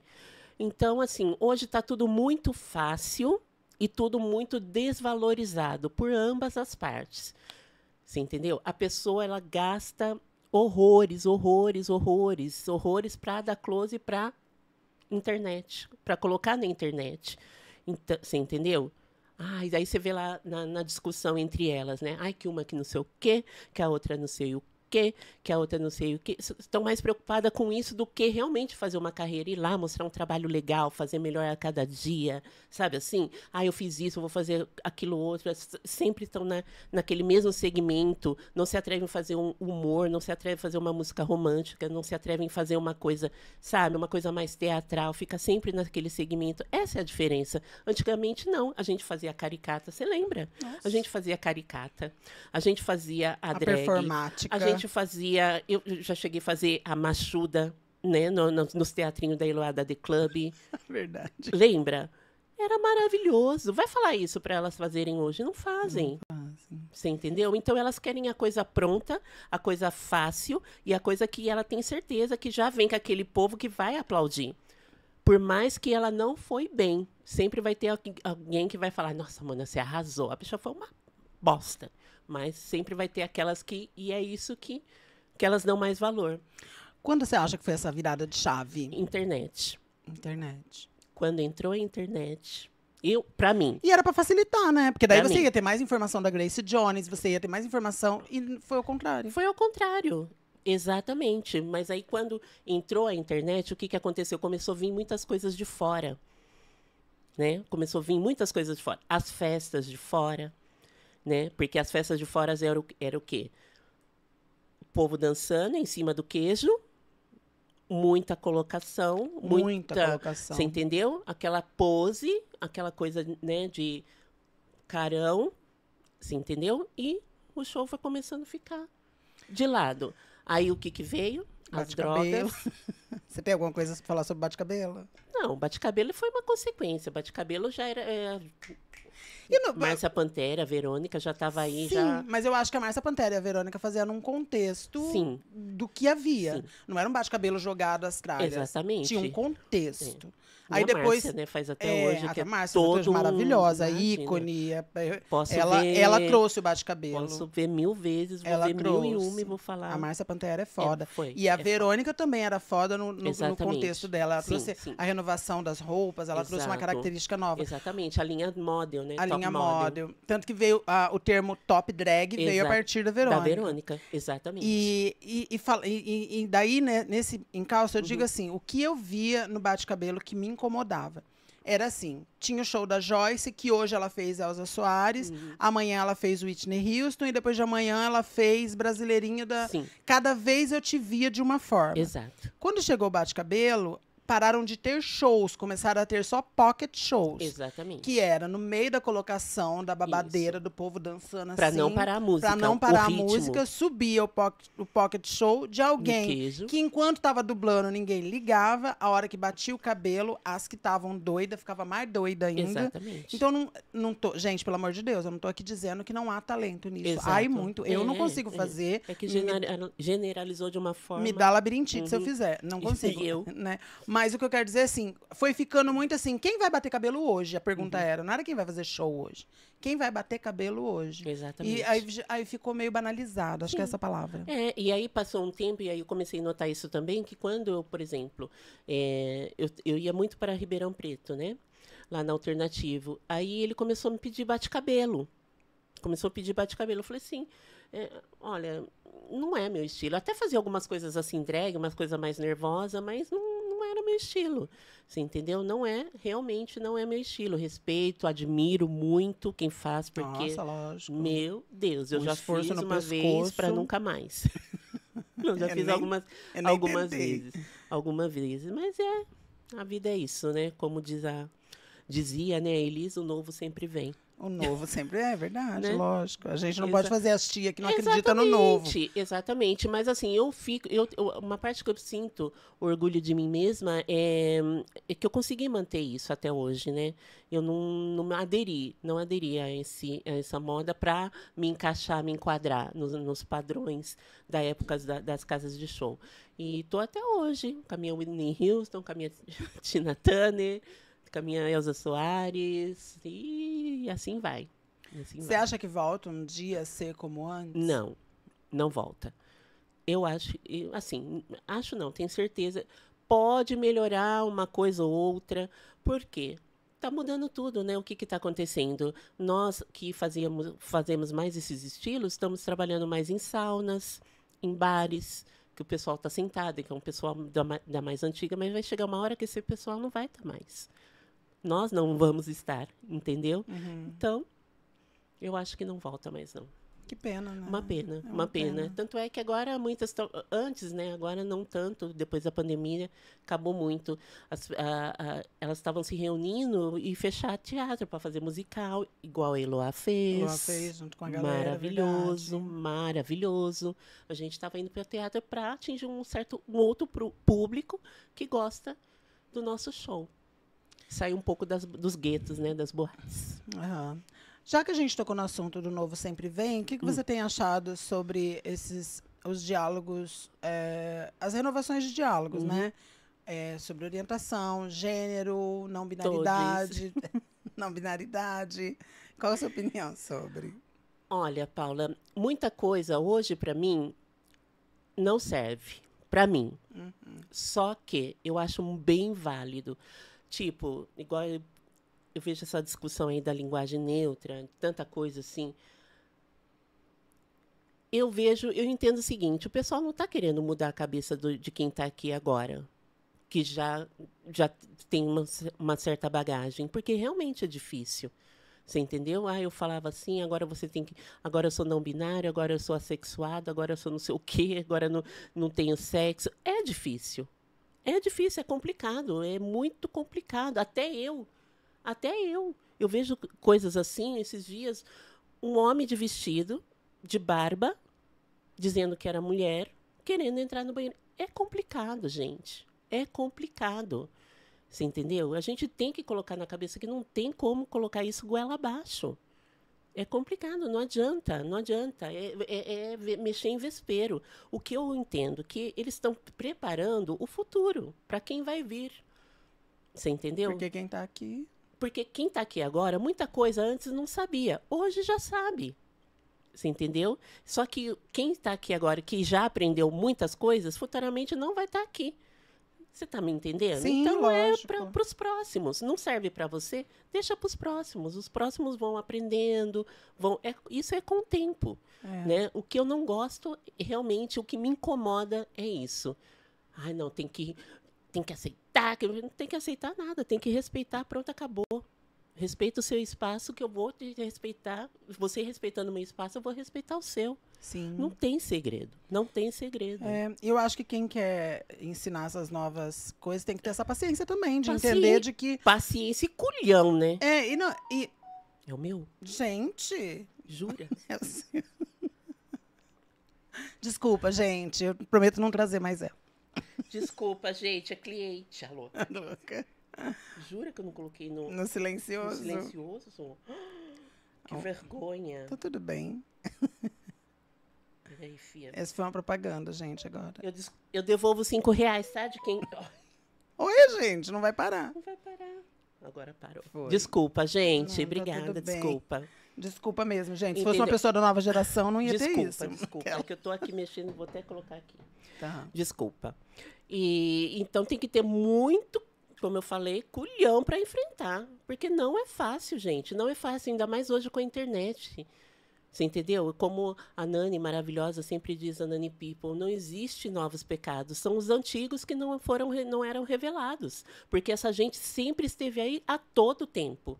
Então, assim, hoje está tudo muito fácil e tudo muito desvalorizado por ambas as partes. Você entendeu? A pessoa ela gasta horrores, horrores, horrores, horrores para dar close para internet, para colocar na internet. Então, você entendeu? Ah, e aí você vê lá na, na, discussão entre elas, né? Ai, que uma que não sei o quê, que a outra não sei o quê, que a outra não sei o quê. Estão mais preocupadas com isso do que realmente fazer uma carreira, ir lá, mostrar um trabalho legal, fazer melhor a cada dia, sabe assim? Ah, eu fiz isso, eu vou fazer aquilo outro. Sempre estão na, naquele mesmo segmento, não se atrevem a fazer um humor, não se atrevem a fazer uma música romântica, não se atrevem a fazer uma coisa, sabe, uma coisa mais teatral, fica sempre naquele segmento. Essa é a diferença. Antigamente, não. A gente fazia caricata, você lembra? Nossa. A gente fazia caricata, a gente fazia a, a drag. Performática. A gente eu fazia, eu já cheguei a fazer a machuda, né, no, no, nos teatrinhos da Eloada de Club. Verdade. Lembra? Era maravilhoso. Vai falar isso para elas fazerem hoje? Não fazem. Não fazem. Você entendeu? Então elas querem a coisa pronta, a coisa fácil e a coisa que ela tem certeza que já vem com aquele povo que vai aplaudir. Por mais que ela não foi bem, sempre vai ter alguém que vai falar: Nossa, mana, você arrasou. A bicha foi uma bosta. Mas sempre vai ter aquelas que. E é isso que, que elas dão mais valor. Quando você acha que foi essa virada de chave? Internet. Internet. Quando entrou a internet, eu, pra mim. E era pra facilitar, né? Porque daí você mim. ia ter mais informação da Grace Jones, você ia ter mais informação. E foi ao contrário. Foi ao contrário. Exatamente. Mas aí, quando entrou a internet, o que, que aconteceu? Começou a vir muitas coisas de fora. Né? Começou a vir muitas coisas de fora. As festas de fora né? Porque as festas de fora eram era o quê? O povo dançando em cima do queijo, muita colocação, muita, muita colocação. Você entendeu? Aquela pose, aquela coisa, né, de carão, você entendeu? E o show foi começando a ficar de lado. Aí o que que veio? As drogas. Você tem alguma coisa para falar sobre bate-cabelo? Não, bate-cabelo foi uma consequência. Bate-cabelo já era é, não, Márcia Pantera, Verônica já estava aí. Sim, já... mas eu acho que a Márcia Pantera e a Verônica faziam num contexto sim. do que havia. Sim. Não era um baixo cabelo jogado às traves Exatamente. Tinha um contexto. É. E Aí depois. Márcia, né? Faz até é, hoje. que é Márcia, é todo... maravilhosa, Imagina. Né? ícone. É, é, Posso ela, ver... ela trouxe o bate-cabelo. Posso ver mil vezes, vou ela ver trouxe. mil e uma e vou falar. A Márcia Pantera é foda. É, foi, e a é Verônica foda. também era foda no, no, no contexto dela. Ela sim, trouxe sim. a renovação das roupas, ela Exato. trouxe uma característica nova. Exatamente, a linha model, né? A top linha model. model. Tanto que veio a, o termo top drag Exato. veio a partir da Verônica. Da Verônica, exatamente. E, e, e, e daí, né, nesse encalço, eu uhum. digo assim: o que eu via no bate-cabelo que me incomodava. Era assim, tinha o show da Joyce, que hoje ela fez Elza Soares, uhum. amanhã ela fez Whitney Houston e depois de amanhã ela fez Brasileirinho da. Sim. Cada vez eu te via de uma forma. Exato. Quando chegou o Bate Cabelo, pararam de ter shows, começaram a ter só pocket shows. Exatamente. Que era no meio da colocação, da babadeira, Isso. do povo dançando assim. Pra não assim, parar a música. Pra não parar a ritmo. música, subia o pocket, o pocket show de alguém que enquanto tava dublando ninguém ligava, a hora que batia o cabelo, as que estavam doidas ficava mais doida ainda. Exatamente. Então, não, não tô. Gente, pelo amor de Deus, eu não tô aqui dizendo que não há talento nisso. Exato. Ai, muito. Eu é, não consigo é. fazer. É que generalizou de uma forma. Me dá labirintite uhum. se eu fizer. Não consigo. eu. Né? Mas mas o que eu quero dizer, assim, foi ficando muito assim, quem vai bater cabelo hoje? A pergunta uhum. era, não era quem vai fazer show hoje. Quem vai bater cabelo hoje? Exatamente. E aí, aí ficou meio banalizado, acho Sim. que é essa palavra. É, e aí passou um tempo, e aí eu comecei a notar isso também, que quando eu, por exemplo, é, eu, eu ia muito para Ribeirão Preto, né? Lá na Alternativo. Aí ele começou a me pedir bate-cabelo. Começou a pedir bate-cabelo. Eu falei assim, é, olha, não é meu estilo. Até fazia algumas coisas assim, drag, umas coisas mais nervosa, mas não não era meu estilo. Você entendeu? Não é, realmente não é meu estilo. Respeito, admiro muito quem faz, porque. Nossa, lógico. Meu Deus, eu já fiz uma pescoço. vez para nunca mais. eu já é fiz nem, algumas, é algumas vezes. Algumas vezes. Mas é, a vida é isso, né? Como diz a, dizia, né? Elisa, o novo sempre vem. O novo sempre é, é verdade, né? lógico. A gente não Exa pode fazer as tia que não acredita no novo. Exatamente, mas assim, eu fico. Eu, eu, uma parte que eu sinto orgulho de mim mesma é, é, que eu consegui manter isso até hoje, né? Eu não, não aderi, não aderi a, esse, a essa moda para me encaixar, me enquadrar nos, nos padrões da época da, das casas de show. E tô até hoje, com a minha Whitney Houston, com a minha Tina Turner, com a minha Elza Soares e assim vai. Assim Você vai. acha que volta um dia a ser como antes? Não, não volta. Eu acho, assim, acho não, tenho certeza. Pode melhorar uma coisa ou outra, porque tá mudando tudo, né? O que está acontecendo? Nós que fazíamos, fazemos mais esses estilos, estamos trabalhando mais em saunas, em bares, que o pessoal está sentado, que é um pessoal da, da, mais antiga, mas vai chegar uma hora que esse pessoal não vai estar tá mais. Nós não vamos estar, entendeu? Uhum. Então, eu acho que não volta mais, não. Que pena, né? Uma pena, é uma, uma pena. pena. Tanto é que agora muitas antes, né? Agora não tanto. Depois da pandemia acabou muito. As, a, a, elas estavam se reunindo e fechar teatro para fazer musical, igual a Eloá fez. Eloá fez junto com a galera. Maravilhoso, verdade. maravilhoso. A gente estava indo para o teatro para atingir um certo um outro público que gosta do nosso show sair um pouco das, dos guetos, né, das boates. Uhum. Já que a gente tocou no assunto do Novo Sempre Vem, o que, que hum. você hum. tem achado sobre esses os diálogos, é, as renovações de diálogos, uhum. né? É, sobre orientação, gênero, não binaridade, não binaridade. Qual a sua opinião sobre? Olha, Paula, muita coisa hoje para mim não serve para mim. Uhum. Só que eu acho bem válido Tipo, igual eu, eu vejo essa discussão aí da linguagem neutra, tanta coisa assim eu vejo, eu entendo o seguinte: o pessoal não está querendo mudar a cabeça do, de quem está aqui agora, que já, já tem uma, uma, certa bagagem, porque realmente é difícil. Você entendeu? Ah, eu falava assim, agora você tem que. Agora eu sou não binário, agora eu sou assexuado, agora eu sou não sei o quê, agora não, não tenho sexo. É difícil. É difícil, é complicado, é muito complicado. Até eu, até eu. Eu vejo coisas assim esses dias. Um homem de vestido, de barba, dizendo que era mulher, querendo entrar no banheiro. É complicado, gente. É complicado. Você entendeu? A gente tem que colocar na cabeça que não tem como colocar isso goela abaixo. É complicado, não adianta, não adianta. É, é, é, mexer em vespeiro. O que eu entendo que eles estão preparando o futuro para quem vai vir. Você entendeu? Porque quem está aqui. Porque quem está aqui agora, muita coisa antes não sabia. Hoje já sabe. Você entendeu? Só que quem está aqui agora, que já aprendeu muitas coisas, futuramente não vai estar tá aqui. Você está me entendendo? Sim, então é lógico. é para os próximos. Não serve para você, deixa para os próximos. Os próximos vão aprendendo, vão. É, isso é com o tempo, é. né? O que eu não gosto, realmente, o que me incomoda é isso. Ai, não tem que tem que aceitar, que não tem que aceitar nada, tem que respeitar. Pronto, acabou. Respeita o seu espaço, que eu vou te respeitar. Você respeitando o meu espaço, eu vou respeitar o seu. Sim. Não tem segredo. Não tem segredo. É, eu acho que quem quer ensinar essas novas coisas tem que ter essa paciência também, de Paci... entender de que. Paciência e culhão, né? É, e não. E... É o meu. Gente. Jura? É assim. Desculpa, gente. Eu prometo não trazer mais ela. Desculpa, gente. É cliente. Alô. É louca. Jura que eu não coloquei no. No silencioso. No silencioso? Que oh, vergonha. Tá tudo bem. Peraí, fia. Essa foi uma propaganda, gente, agora. Eu, eu devolvo cinco reais, sabe? De quem. Oi, gente, não vai parar. Não vai parar. Agora parou. Foi. Desculpa, gente. Não, tá Obrigada, tá desculpa. Desculpa mesmo, gente. Entendeu? Se fosse uma pessoa da nova geração, não ia desculpa, ter isso. Desculpa, desculpa. É que eu tô aqui mexendo, vou até colocar aqui. Tá. Desculpa. E, então tem que ter muito como eu falei, culhão para enfrentar. Porque não é fácil, gente. Não é fácil, ainda mais hoje com a internet. Você entendeu? Como a Nani maravilhosa sempre diz, a Nani People, não existe novos pecados, são os antigos que não foram não eram revelados, porque essa gente sempre esteve aí a todo tempo.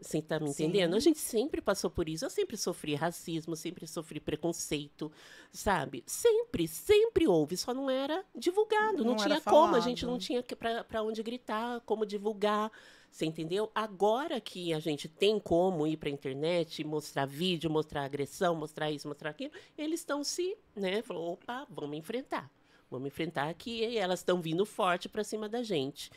Você tá me entendendo? Sim. A gente sempre passou por isso. Eu sempre sofri racismo, sempre sofri preconceito, sabe? Sempre, sempre houve. Só não era divulgado. Não, não tinha como, a gente não tinha para onde gritar, como divulgar. Você entendeu? Agora que a gente tem como ir para a internet, mostrar vídeo, mostrar agressão, mostrar isso, mostrar aquilo, eles estão se, né? Falou, opa, vamos enfrentar. Vamos enfrentar que elas estão vindo forte para cima da gente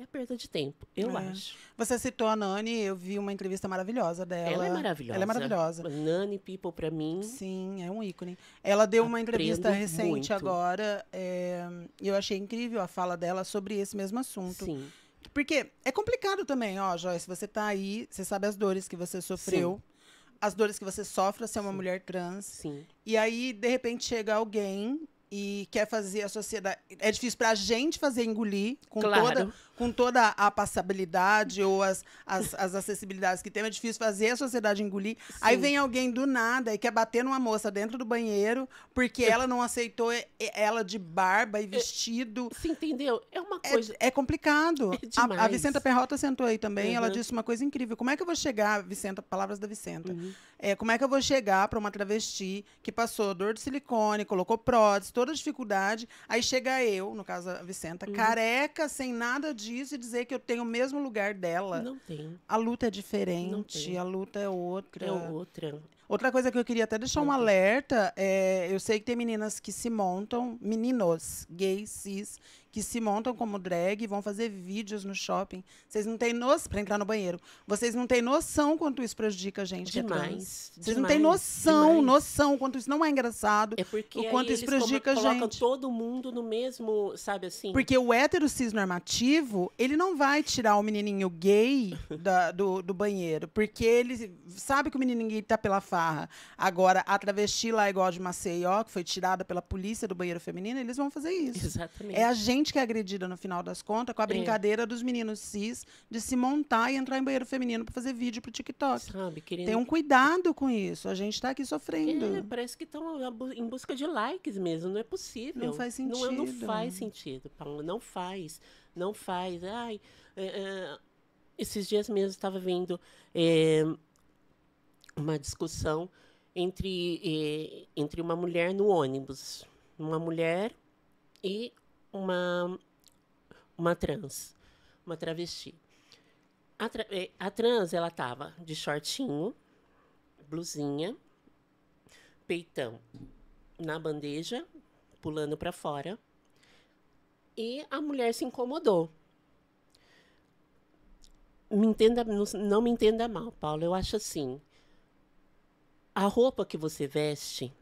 é perda de tempo, eu é. acho. Você citou a Nani, eu vi uma entrevista maravilhosa dela. Ela é maravilhosa. Ela é maravilhosa. Nani People, para mim. Sim, é um ícone. Ela deu uma entrevista recente muito. agora, é, eu achei incrível a fala dela sobre esse mesmo assunto. Sim. Porque é complicado também, ó, Joyce, você tá aí, você sabe as dores que você sofreu. Sim as dores que você sofre se é uma Sim. mulher trans. Sim. E aí, de repente, chega alguém e quer fazer a sociedade. É difícil para a gente fazer engolir com, claro. toda, com toda a passabilidade ou as, as, as, acessibilidades que tem. É difícil fazer a sociedade engolir. Sim. Aí vem alguém do nada e quer bater numa moça dentro do banheiro porque ela não aceitou ela de barba e é, vestido. se entendeu? É uma é, coisa. É, é complicado. É a, a, Vicenta Perrota sentou aí também. Uhum. Ela disse uma coisa incrível. Como é que eu vou chegar, Vicenta, palavras da Vicenta? Uhum. É, como é que eu vou chegar para uma travesti que passou dor de silicone, colocou prótese, toda a dificuldade. Aí chega eu, no caso a Vicenta, uhum. careca, sem nada disso, e dizer que eu tenho o mesmo lugar dela. Não tem. A luta é diferente, a luta é outra. É outra. Outra coisa que eu queria até deixar um alerta é: eu sei que tem meninas que se montam, meninos, gays, cis, que se montam como drag e vão fazer vídeos no shopping. Vocês não têm noção para entrar no banheiro. Vocês não têm noção quanto isso prejudica a gente. É demais. Vocês demais, não têm noção, demais. noção quanto isso não é engraçado. É porque o quanto isso prejudica a gente. Colocam todo mundo no mesmo, sabe assim? Porque o hétero cisnormativo normativo, ele não vai tirar o menininho gay da, do, do banheiro, porque ele sabe que o menininho gay tá pela farra. Agora, a travesti lá igual de Maceió, que foi tirada pela polícia do banheiro feminino, eles vão fazer isso. Exatamente. É a gente gente que é agredida no final das contas com a é. brincadeira é. dos meninos cis de se montar e entrar em banheiro feminino para fazer vídeo pro TikTok. Sabe, querendo... Tem um cuidado com isso. A gente tá aqui sofrendo. É, parece que estão em busca de likes mesmo. Não é possível. Não faz sentido. Não, não faz sentido, Paulo. Não faz. Não faz. Ai, é, é esses dias mesmo estava vendo é, uma discussão entre, entre uma mulher no ônibus. Uma mulher e uma, uma trans, uma travesti. A, tra eh, a trans, ela tava de shortinho, blusinha, peitão na bandeja, pulando para fora. E a mulher se incomodou. Me entenda, não me entenda mal, Paulo. Eu acho assim: a roupa que você veste,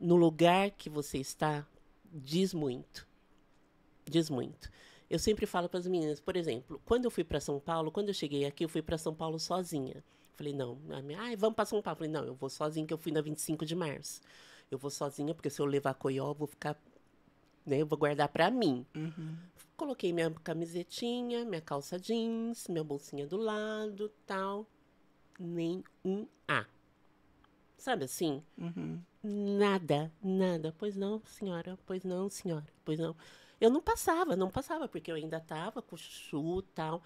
no lugar que você está, diz muito diz muito. Eu sempre falo para as meninas, por exemplo, quando eu fui para São Paulo, quando eu cheguei aqui, eu fui para São Paulo sozinha. Falei, não, ah, vamos para São Paulo. Falei, não, eu vou sozinha, que eu fui na 25 de março. Eu vou sozinha, porque se eu levar coió, eu vou ficar. Né, eu vou guardar para mim. Uhum. Coloquei minha camisetinha, minha calça jeans, minha bolsinha do lado, tal. Nem um A. Sabe assim? Uhum. Nada, nada. Pois não, senhora. Pois não, senhora. Pois não. Eu não passava, não passava, porque eu ainda tava com chuchu e tal.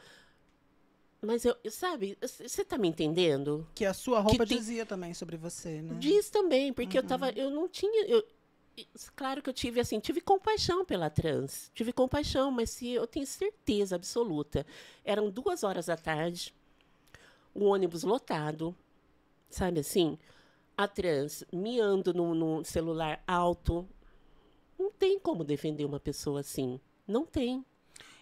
Mas eu, sabe, você tá me entendendo? Que a sua roupa que dizia tem... também sobre você, né? Diz também, porque uhum. eu tava, uhum. eu não tinha, eu, claro que eu tive assim, tive compaixão pela trans, tive compaixão, mas se eu tenho certeza absoluta, eram duas horas da tarde, o ônibus lotado, sabe assim, a trans miando no, no celular alto, não tem como defender uma pessoa assim. Não tem.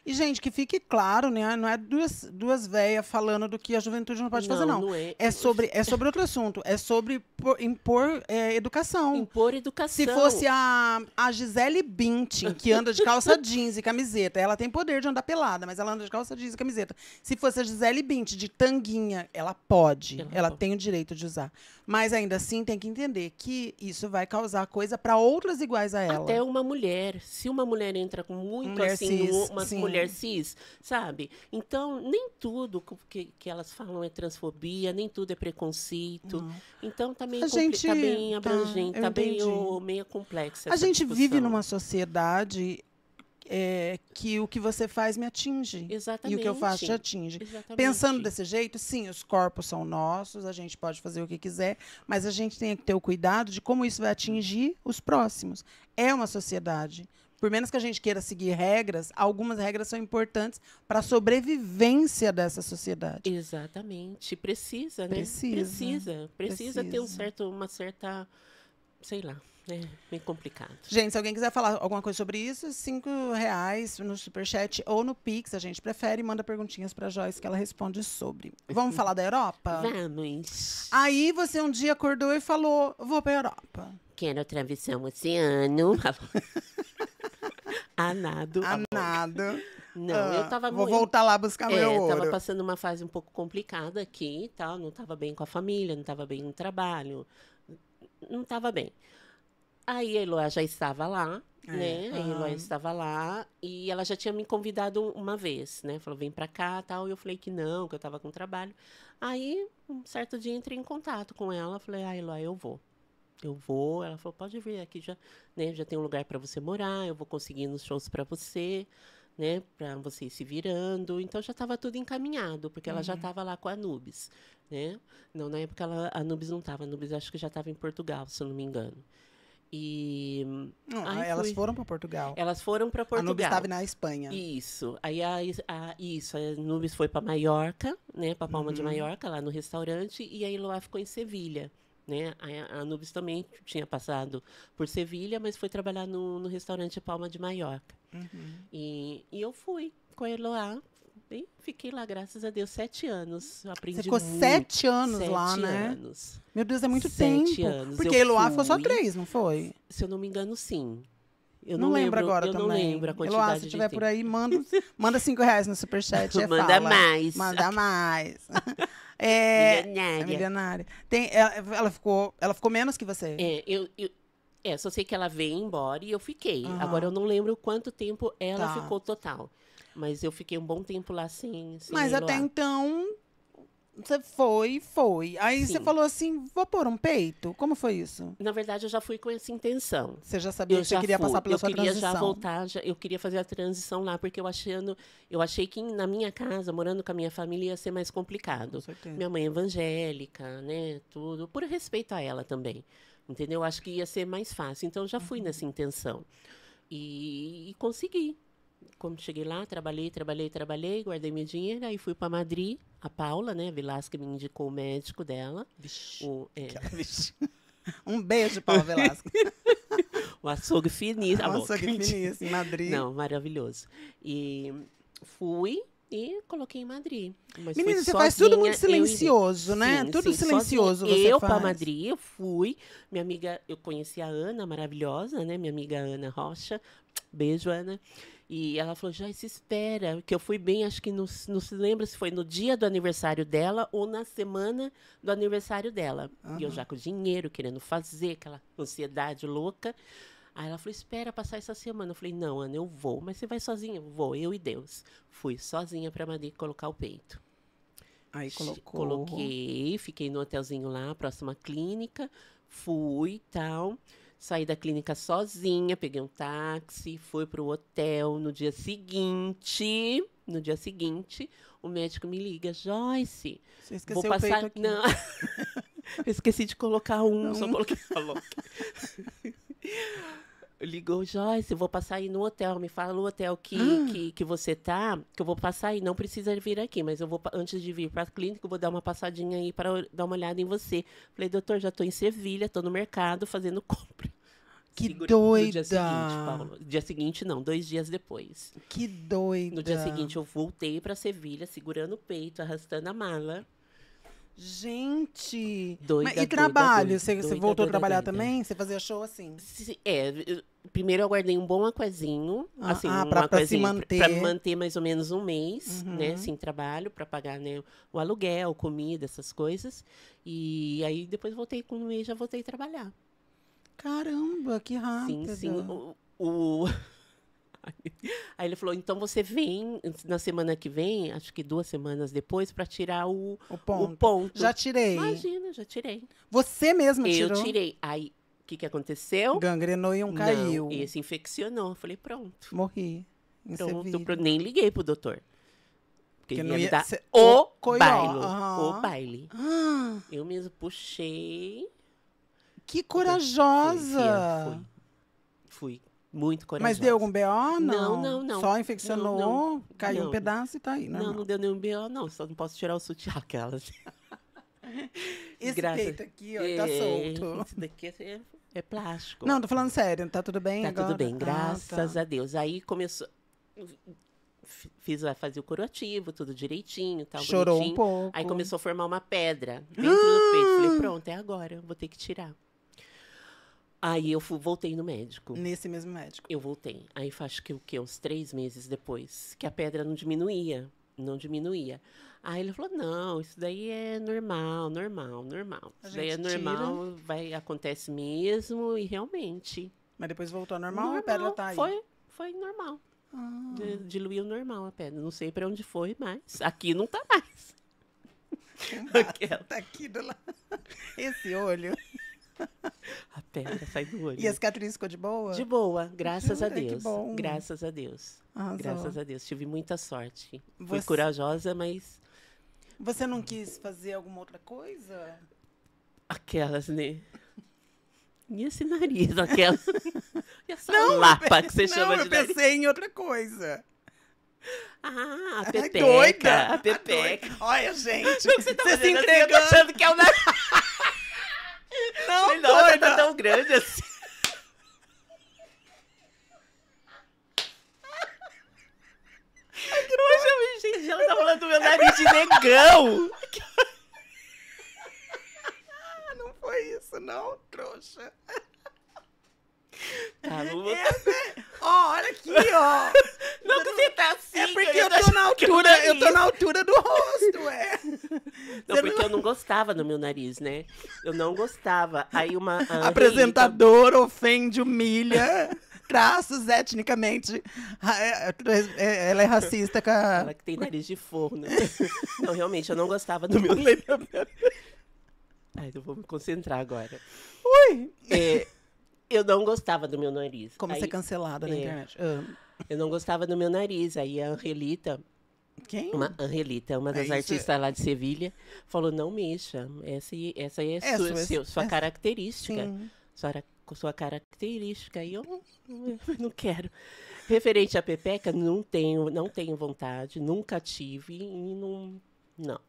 E, gente, que fique claro, né? Não é duas, duas velhas falando do que a juventude não pode não, fazer, não. não é. É, sobre, é sobre outro assunto. É sobre por, impor é, educação. Impor educação. Se fosse a, a Gisele Bündchen, que anda de calça jeans e camiseta, ela tem poder de andar pelada, mas ela anda de calça jeans e camiseta. Se fosse a Gisele Bint de tanguinha, ela pode. Ela, ela tem o direito de usar. Mas, ainda assim, tem que entender que isso vai causar coisa para outras iguais a ela. Até uma mulher. Se uma mulher entra com muito mulher assim, cis, uma sim. mulher mulher cis, sabe? Então, nem tudo que, que elas falam é transfobia, nem tudo é preconceito. Não. Então, também tá, meio gente, tá bem tá, abrangente, tá, tá bem meio complexa. A gente discussão. vive numa sociedade é, que o que você faz me atinge. Exatamente. E o que eu faço te atinge. Exatamente. Pensando desse jeito, sim, os corpos são nossos, a gente pode fazer o que quiser, mas a gente tem que ter o cuidado de como isso vai atingir os próximos. É uma sociedade por menos que a gente queira seguir regras, algumas regras são importantes para a sobrevivência dessa sociedade. Exatamente. Precisa, né? Precisa. Precisa, precisa, precisa. ter um certo, uma certa. Sei lá. É né? bem complicado. Gente, se alguém quiser falar alguma coisa sobre isso, cinco reais no Superchat ou no Pix, a gente prefere, manda perguntinhas para Joyce que ela responde sobre. Vamos falar da Europa? Vamos. Aí você um dia acordou e falou: vou para a Europa. Quero atravessar o oceano. Anado. Anado. Não, ah, eu tava Vou muito... voltar lá buscar é, meu ouro. Tava passando uma fase um pouco complicada aqui tal. Não tava bem com a família, não tava bem no trabalho. Não tava bem. Aí a Eloá já estava lá, é, né? A Eloá estava lá e ela já tinha me convidado uma vez, né? Falou, vem pra cá tal. E eu falei que não, que eu tava com trabalho. Aí, um certo dia, entrei em contato com ela. Falei, ah, Eloá, eu vou eu vou. Ela falou, pode vir aqui já, né? Já tem um lugar para você morar, eu vou conseguir nos shows para você, né? Para você ir se virando. Então já estava tudo encaminhado, porque ela uhum. já estava lá com a Nubis, né? Não, na época ela, a Nubis não estava, a Nubis acho que já estava em Portugal, se eu não me engano. E não, aí elas foram para Portugal. Elas foram para Portugal. A Nubis estava na Espanha. Isso. Aí a, a isso, a Nubis foi para Maiorca, né, para Palma uhum. de Maiorca, lá no restaurante, e aí Loa ficou em Sevilha. Né? A, a Anubis também tinha passado por Sevilha, mas foi trabalhar no, no restaurante Palma de Maiorca. Uhum. E, e eu fui com a Eloá, e fiquei lá, graças a Deus, sete anos. Aprendi Você ficou muito. sete anos sete lá, né? Anos. Meu Deus, é muito sete tempo. Anos. Porque Eloá foi ficou só três, não foi? Se eu não me engano, sim. Eu não, não lembro, agora eu também. Eu não lembro a quantidade Eloá, se estiver por aí, manda, manda cinco reais no superchat. e manda fala. mais. Manda mais. É, milionária. É milionária. Tem, ela, é, ela, ficou, ela ficou menos que você? É, eu, eu é, só sei que ela veio embora e eu fiquei. Uhum. Agora eu não lembro quanto tempo ela tá. ficou total. Mas eu fiquei um bom tempo lá sem. sem mas até então você foi, foi. Aí Sim. você falou assim: vou pôr um peito? Como foi isso? Na verdade, eu já fui com essa intenção. Você já sabia que você queria fui. passar pela eu sua transição? Eu queria já voltar, já, eu queria fazer a transição lá, porque eu achando, eu achei que na minha casa, morando com a minha família, ia ser mais complicado. Minha mãe é evangélica, né? Tudo. Por respeito a ela também. Entendeu? Eu acho que ia ser mais fácil. Então, eu já fui uhum. nessa intenção. e, e consegui. Quando cheguei lá, trabalhei, trabalhei, trabalhei, guardei meu dinheiro, aí fui para Madrid a Paula, né, Velasco, me indicou o médico dela. Vixe, o, é. Um beijo, Paula Velasco. o açougue finíssimo. O açougue finíssimo, Madrid. Não, maravilhoso. E fui e coloquei em Madrid. Mas Menina, você sozinha, faz tudo muito silencioso, eu... né? Sim, tudo sim, silencioso sozinha. você eu para Madrid, eu fui. Minha amiga, eu conheci a Ana, maravilhosa, né? Minha amiga Ana Rocha. Beijo, Ana. E ela falou, já se espera, que eu fui bem, acho que não, não se lembra se foi no dia do aniversário dela ou na semana do aniversário dela. Uhum. E eu já com dinheiro, querendo fazer, aquela ansiedade louca. Aí ela falou, espera passar essa semana. Eu falei, não, Ana, eu vou, mas você vai sozinha? Vou, eu e Deus. Fui sozinha para Madrid colocar o peito. Aí colocou. Coloquei, fiquei no hotelzinho lá, próxima clínica, fui e tal. Saí da clínica sozinha, peguei um táxi, fui para o hotel. No dia seguinte, no dia seguinte, o médico me liga, Joyce, Você esqueceu vou passar, o peito aqui. não, esqueci de colocar um, não. só coloquei ligou, Joyce, vou passar aí no hotel, me fala o hotel que, ah. que, que você tá, que eu vou passar aí, não precisa vir aqui, mas eu vou, antes de vir para a clínica, vou dar uma passadinha aí para dar uma olhada em você. Falei, doutor, já tô em Sevilha, tô no mercado fazendo compra. Que doida! No dia seguinte, Paulo. Dia seguinte, não, dois dias depois. Que doida! No dia seguinte, eu voltei para Sevilha, segurando o peito, arrastando a mala. Gente! Doida, Mas, e trabalho? Doida, doida, você, você voltou a trabalhar também? Você fazia show assim? É, primeiro eu guardei um bom aquazinho. Ah, assim, ah, pra, pra se manter. Pra, pra, manter mais ou menos um mês, uhum. né? Sem trabalho, pra pagar né, o aluguel, comida, essas coisas. E aí depois voltei com um mês já voltei a trabalhar. Caramba, que rápido! Sim, sim. O, o... Aí ele falou: então você vem na semana que vem, acho que duas semanas depois, para tirar o, o ponto. o, ponto. Já tirei. Imagina, já tirei. Você mesmo tirou? Eu tirei. Aí o que, que aconteceu? Gangrenou e um Não, caiu. E se infeccionou. Eu falei: pronto. Morri. Pronto, Nem liguei pro doutor. Porque, ele ia, ia ser... o, coió. baile. O baile. Ah. Eu mesmo puxei. Que corajosa! Fui, fui. fui muito corajosa. Mas deu algum BO? Não, não, não. não. Só infeccionou, não, não, caiu não, um pedaço e tá aí, né? Não, não deu nenhum BO, não. Só não posso tirar o sutiã, aquelas. Esse Graças... peito aqui, ó, tá é, tá solto. Esse daqui é, é, plástico. Não, tô falando sério, tá tudo bem tá agora? tudo bem, ah, graças ah, tá. a Deus. Aí começou... Fiz a ah, fazer o curativo, tudo direitinho, tal, Chorou bonitinho. um pouco. Aí começou a formar uma pedra dentro do peito. Falei, pronto, é agora, vou ter que tirar. Aí eu fui, voltei no médico. Nesse mesmo médico. Eu voltei. Aí faz que o quê? Uns três meses depois, que a pedra não diminuía. Não diminuía. Aí ele falou: não, isso daí é normal, normal, normal. A isso daí é normal, vai, acontece mesmo, e realmente. Mas depois voltou ao normal, normal a pedra tá aí? Foi, foi normal. Ah. Diluiu normal a pedra. Não sei para onde foi, mas aqui não tá mais. Aquela. Tá aqui do lado. Esse olho. a pedra sai do olho. E a cicatriz ficou de boa? De boa, graças Jura, ah, a Deus. Que bom. Graças a Deus. Arrasou. Graças a Deus. Tive muita sorte. Você... Fui corajosa, mas. Você não quis fazer alguma outra coisa? Aquelas, né? E esse nariz, aquela. e essa não, lapa que você não, chama de. Não, eu pensei nariz. em outra coisa. Ah, a pepeca. Doida, a pepeca. A Olha, gente. Você, tá você se assim, entregando. achando que é o nariz. Não, Falei, tá não tá tão grande assim. Poxa, gente, ela tá falando do meu nariz de negão. Não foi isso, não, trouxa. Tá, não vou... É, né? Ó, olha aqui, ó. Não, que você tá é assim. É porque eu tô na altura, eu tô na altura do rosto, é. Não, porque eu não gostava do meu nariz, né? Eu não gostava. Aí uma... Apresentador Rita... ofende, humilha. traços etnicamente. É, ela é racista com a. Ela que tem nariz de forno. não, realmente, eu não gostava do meu. Ai, eu vou me concentrar agora. Ui! É, eu não gostava do meu nariz. Como aí, ser cancelada é, na internet. Uh. Eu não gostava do meu nariz. Aí a Angelita. Quem? Uma Angelita, uma das é, é artistas lá de Sevilha, falou: não mexa, essa, essa é, é sua, sua, sua característica. Sim. Sua, sua característica. E eu, hum, eu não quero. Referente à Pepeca, não tenho, não tenho vontade, nunca tive e não. Não,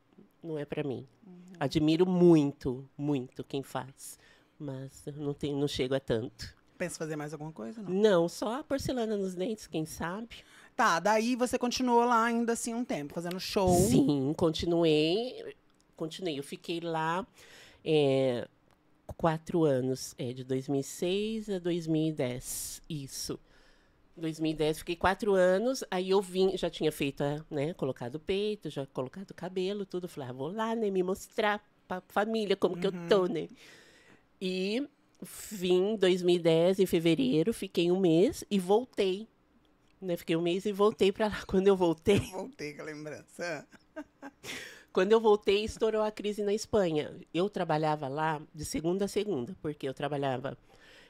não é para mim. Uhum. Admiro muito, muito quem faz mas não, tem não chego a tanto. Pensa fazer mais alguma coisa? Não? não, só a porcelana nos dentes, quem sabe. Tá, daí você continuou lá ainda assim um tempo, fazendo show. Sim, continuei. Continuei. Eu fiquei lá é, quatro anos, é, de 2006 a 2010. Isso. 2010 fiquei quatro anos, aí eu vim, já tinha feito, né, colocado o peito, já colocado o cabelo, tudo. Falei, ah, vou lá, né, me mostrar pra família como uhum. que eu tô, uhum. né. E vim 2010, em fevereiro, fiquei um mês e voltei. Né? Fiquei um mês e voltei para lá. Quando eu voltei. Eu voltei com a lembrança. Quando eu voltei, estourou a crise na Espanha. Eu trabalhava lá de segunda a segunda, porque eu trabalhava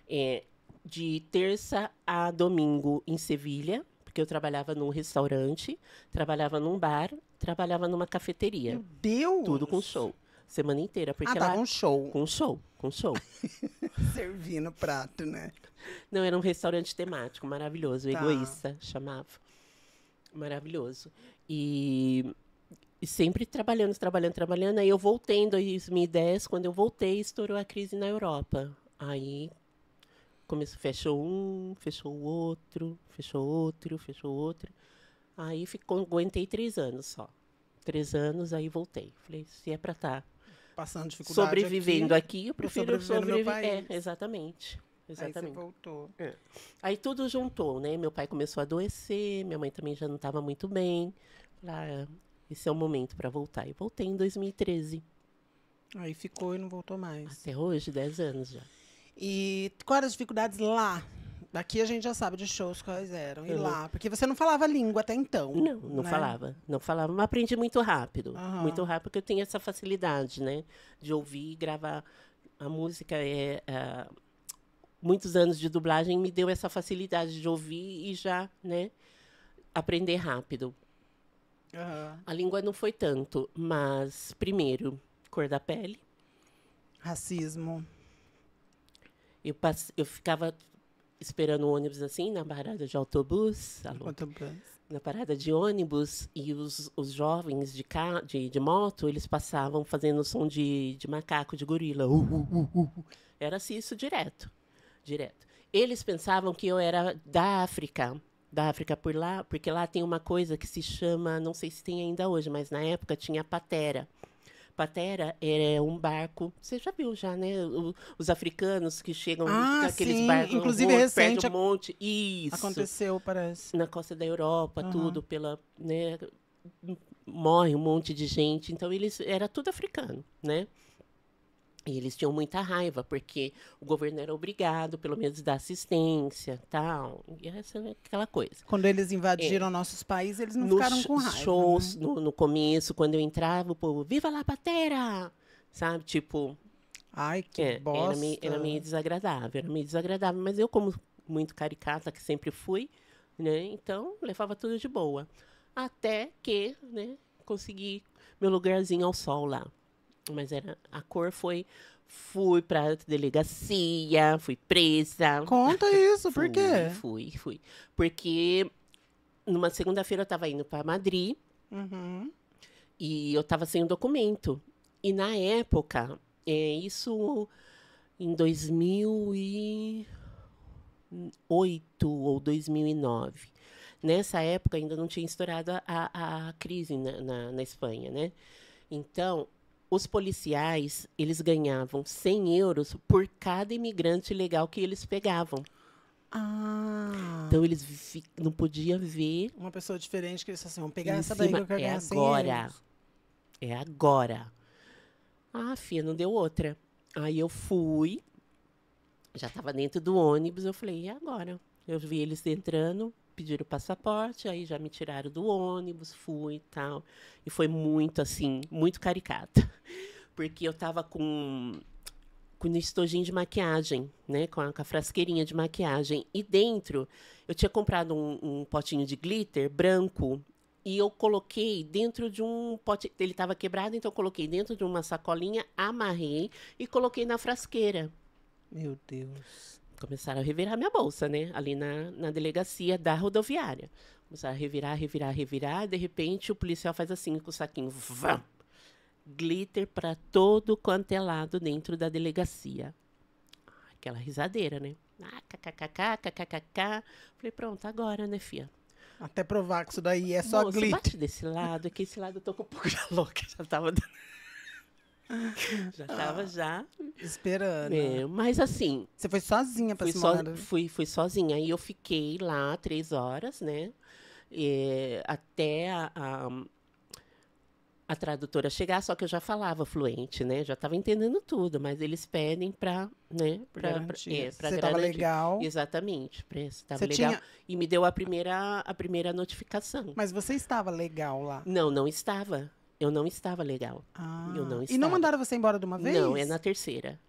é, de terça a domingo em Sevilha, porque eu trabalhava num restaurante, trabalhava num bar, trabalhava numa cafeteria. Meu Deus! Tudo com show semana inteira. Porque ah, tá, com show. Com show, com show. Servindo prato, né? Não, era um restaurante temático maravilhoso, tá. egoísta, chamava. Maravilhoso. E, e, sempre trabalhando, trabalhando, trabalhando. Aí eu voltei em 2010, quando eu voltei, estourou a crise na Europa. Aí começou, fechou um, fechou o outro, fechou outro, fechou outro. Aí ficou, aguentei três anos só. Três anos, aí voltei. Falei, se é pra estar tá passando dificuldade sobrevivendo aqui, aqui eu prefiro sobreviver. É, exatamente. Exatamente. Aí você voltou. É. Aí tudo juntou, né? Meu pai começou a adoecer, minha mãe também já não estava muito bem. lá ah, esse é o momento para voltar. E voltei em 2013. Aí ficou e não voltou mais. Até hoje, 10 anos já. E quais as dificuldades lá Daqui a gente já sabe de shows quais eram. E uhum. lá, porque você não falava língua até então. Não, não né? falava. Não falava, mas aprendi muito rápido. Uhum. Muito rápido, porque eu tenho essa facilidade, né? De ouvir e gravar. A música é. Uh, muitos anos de dublagem me deu essa facilidade de ouvir e já, né? Aprender rápido. Uhum. A língua não foi tanto, mas primeiro, cor da pele. Racismo. Eu, passe... eu ficava esperando o um ônibus assim, na parada de autobus, autobus. na parada de ônibus, e os, os jovens de, ca, de, de moto, eles passavam fazendo som de, de macaco, de gorila. Uh uh, uh, uh, uh, era assim, isso direto, direto. Eles pensavam que eu era da África, da África por lá, porque lá tem uma coisa que se chama, não sei se tem ainda hoje, mas na época tinha patera. Patera é, é um barco. Você já viu já, né? O, os africanos que chegam ah, aqueles sim. barcos, inclusive rua, recente, um monte. Isso. Aconteceu, parece. Na costa da Europa, uhum. tudo pela, né? Morre um monte de gente. Então eles era tudo africano, né? E eles tinham muita raiva, porque o governo era obrigado, pelo menos, dar assistência tal. E essa, né, aquela coisa. Quando eles invadiram é. nossos países, eles não Nos ficaram com raiva. Shows, né? no, no começo, quando eu entrava, o povo, viva lá, patera! Sabe? Tipo. Ai, que é, bosta. Era meio, era meio desagradável, era meio desagradável. Mas eu, como muito caricata que sempre fui, né? Então, levava tudo de boa. Até que, né, consegui meu lugarzinho ao sol lá. Mas era a cor foi fui a delegacia, fui presa. Conta isso, por fui, quê? Fui, fui. Porque numa segunda-feira eu tava indo para Madrid. Uhum. E eu tava sem o documento. E na época, é isso em 2008 ou 2009. Nessa época ainda não tinha estourado a, a, a crise na, na, na Espanha, né? Então, os policiais eles ganhavam 100 euros por cada imigrante ilegal que eles pegavam. Ah. Então eles não podiam ver. Uma pessoa diferente que eles assim, vão pegar essa daí que eu quero é agora. É agora. Ah, filha, não deu outra. Aí eu fui, já estava dentro do ônibus, eu falei, e agora? Eu vi eles entrando, pediram o passaporte, aí já me tiraram do ônibus, fui e tal. E foi muito, assim, muito caricata. Porque eu tava com com um estojinho de maquiagem, né? Com a, com a, frasqueirinha de maquiagem. E dentro, eu tinha comprado um, um, potinho de glitter branco e eu coloquei dentro de um pote. Ele estava quebrado, então eu coloquei dentro de uma sacolinha, amarrei e coloquei na frasqueira. Meu Deus começaram a revirar minha bolsa, né? Ali na, na delegacia da rodoviária. Começaram a revirar, revirar, revirar. De repente, o policial faz assim com o saquinho. Vã! Glitter para todo quanto é lado dentro da delegacia. Aquela risadeira, né? Ah, kkkk, kkkk. Falei, pronto, agora, né, fia? Até provar que isso daí é só Moço, glitter. bate desse lado, Aqui que esse lado eu tô com um pouco de louca, já tava dando... já estava ah, já. Esperando. É, mas assim. Você foi sozinha para esse so, fui, fui sozinha. E eu fiquei lá três horas, né? E, é, até a, a, a, tradutora chegar, só que eu já falava fluente, né? Já estava entendendo tudo, mas eles pedem para. Né, Para garantir. é, pra legal. Exatamente. para se você legal. Tinha... E me deu a primeira, a primeira notificação. Mas você estava legal lá? Não, não estava. Eu não estava legal. Ah. Eu não estava. E não mandaram você embora de uma vez? Não, é na terceira.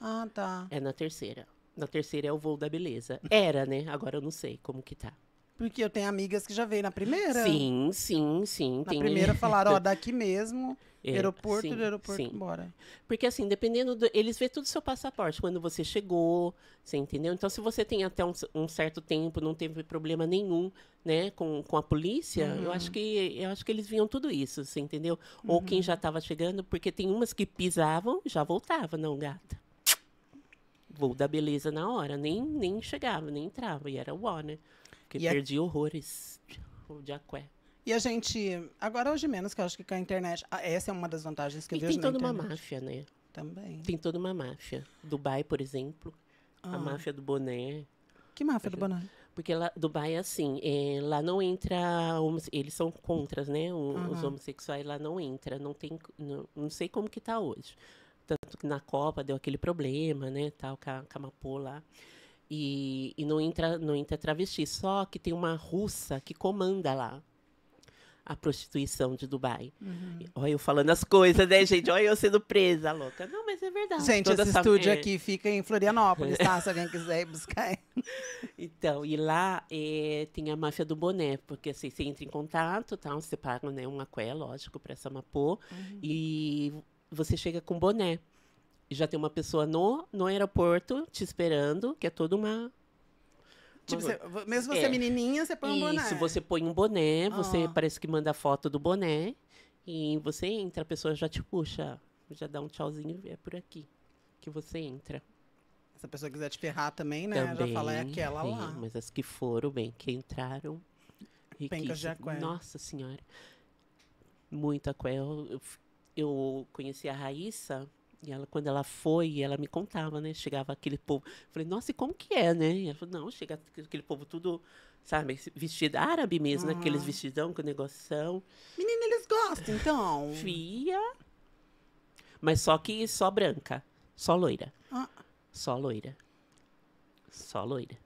Ah, tá. É na terceira. Na terceira é o voo da beleza. Era, né? Agora eu não sei como que tá. Porque eu tenho amigas que já veio na primeira. Sim, sim, sim. Na tem... primeira falaram, ó, daqui mesmo, é, aeroporto, sim, aeroporto, sim. embora. Porque assim, dependendo, do... eles vê tudo seu passaporte, quando você chegou, você entendeu? Então, se você tem até um, um certo tempo, não teve problema nenhum, né, com, com a polícia, uhum. eu, acho uhum. que, eu acho que eles viam tudo isso, você entendeu? Uhum. Ou quem uhum. já estava chegando, porque tem umas que pisavam, já voltava, não, gata vou dar beleza na hora, nem, nem chegava, nem entrava, e era o ó, né? Porque e perdi a... horrores de aqué. E a gente, agora hoje menos, que eu acho que com a internet, ah, essa é uma das vantagens que e eu vejo tem toda uma máfia, né? Também. Tem toda uma máfia. Dubai, por exemplo, ah. a máfia do boné. Que máfia do boné? Porque lá, Dubai é assim, é, lá não entra, eles são contras, né? O, uhum. Os homossexuais lá não entra, não tem, não, não sei como que tá hoje. Tanto que na Copa deu aquele problema, né, tal, com a, com a Mapô lá. E, e não, entra, não entra travesti, só que tem uma russa que comanda lá a prostituição de Dubai. Uhum. Olha eu falando as coisas, né, gente? Olha eu sendo presa, louca. Não, mas é verdade. Gente, Toda esse essa... estúdio é... aqui fica em Florianópolis, tá? Se alguém quiser ir buscar. então, e lá é, tem a máfia do boné, porque assim, você entra em contato, tá? você paga né, um aqué, lógico, para essa uhum. e você chega com boné já tem uma pessoa no, no aeroporto te esperando, que é toda uma. Tipo, você, mesmo você é. é. menininha, você põe Isso, um boné. Isso, você põe um boné, você oh. parece que manda foto do boné, e você entra, a pessoa já te puxa, já dá um tchauzinho, é por aqui que você entra. Se a pessoa quiser te ferrar também, né? Também, já fala, é aquela sim, lá. Mas as que foram, bem, que entraram. E Pencas de Nossa Senhora. Muito aquel. Eu, eu conheci a Raíssa e ela, quando ela foi, ela me contava, né? Chegava aquele povo. Falei, nossa, e como que é, né? E ela falou, não, chega aquele povo tudo, sabe, vestido árabe mesmo, uhum. aqueles ah. vestidão com negoção. Menina, eles gostam, então. Fia. Mas só que só branca. Só loira. Ah. Só loira. Só loira.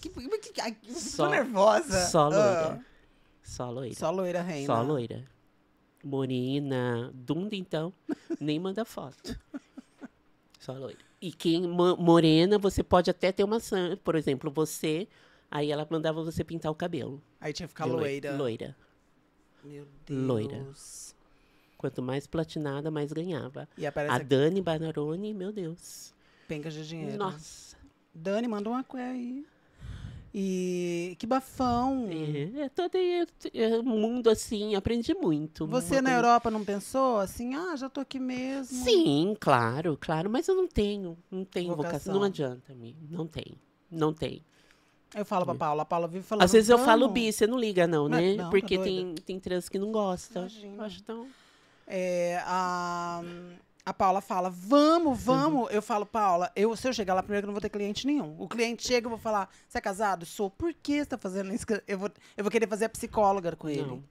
Que, que, que, que só, nervosa. Só loira. Ah. Só loira. Só loira reina. Só loira morena, dunda então, nem manda foto. Só loira. E quem morena, você pode até ter uma sangue. Por exemplo, você. Aí ela mandava você pintar o cabelo. Aí tinha que ficar loira. Loira. Meu Deus. Loira. Quanto mais platinada, mais ganhava. E aparece a aqui. Dani Bararone, meu Deus. Penca de dinheiro. Nossa. Dani, manda uma coisa aí. E que bafão! É, é todo é, é mundo assim, aprendi muito. Você na Europa não pensou assim, ah, já tô aqui mesmo? Sim, claro, claro, mas eu não tenho, não tenho vocação, vocação não adianta me, não tem, não tem. Eu falo pra Paula, a Paula vive falando. Às vezes eu falo bi, você não liga não, né? Não, tá Porque tem, tem trans que não gosta. Imagina. Eu acho tão... É, a, a Paula fala, vamos, uhum. vamos. Uhum. Eu falo, Paula, eu, se eu chegar lá primeiro, eu não vou ter cliente nenhum. O cliente chega, eu vou falar, você é casado? Sou. Por que você está fazendo isso? Eu vou, eu vou querer fazer a psicóloga com ele. Não.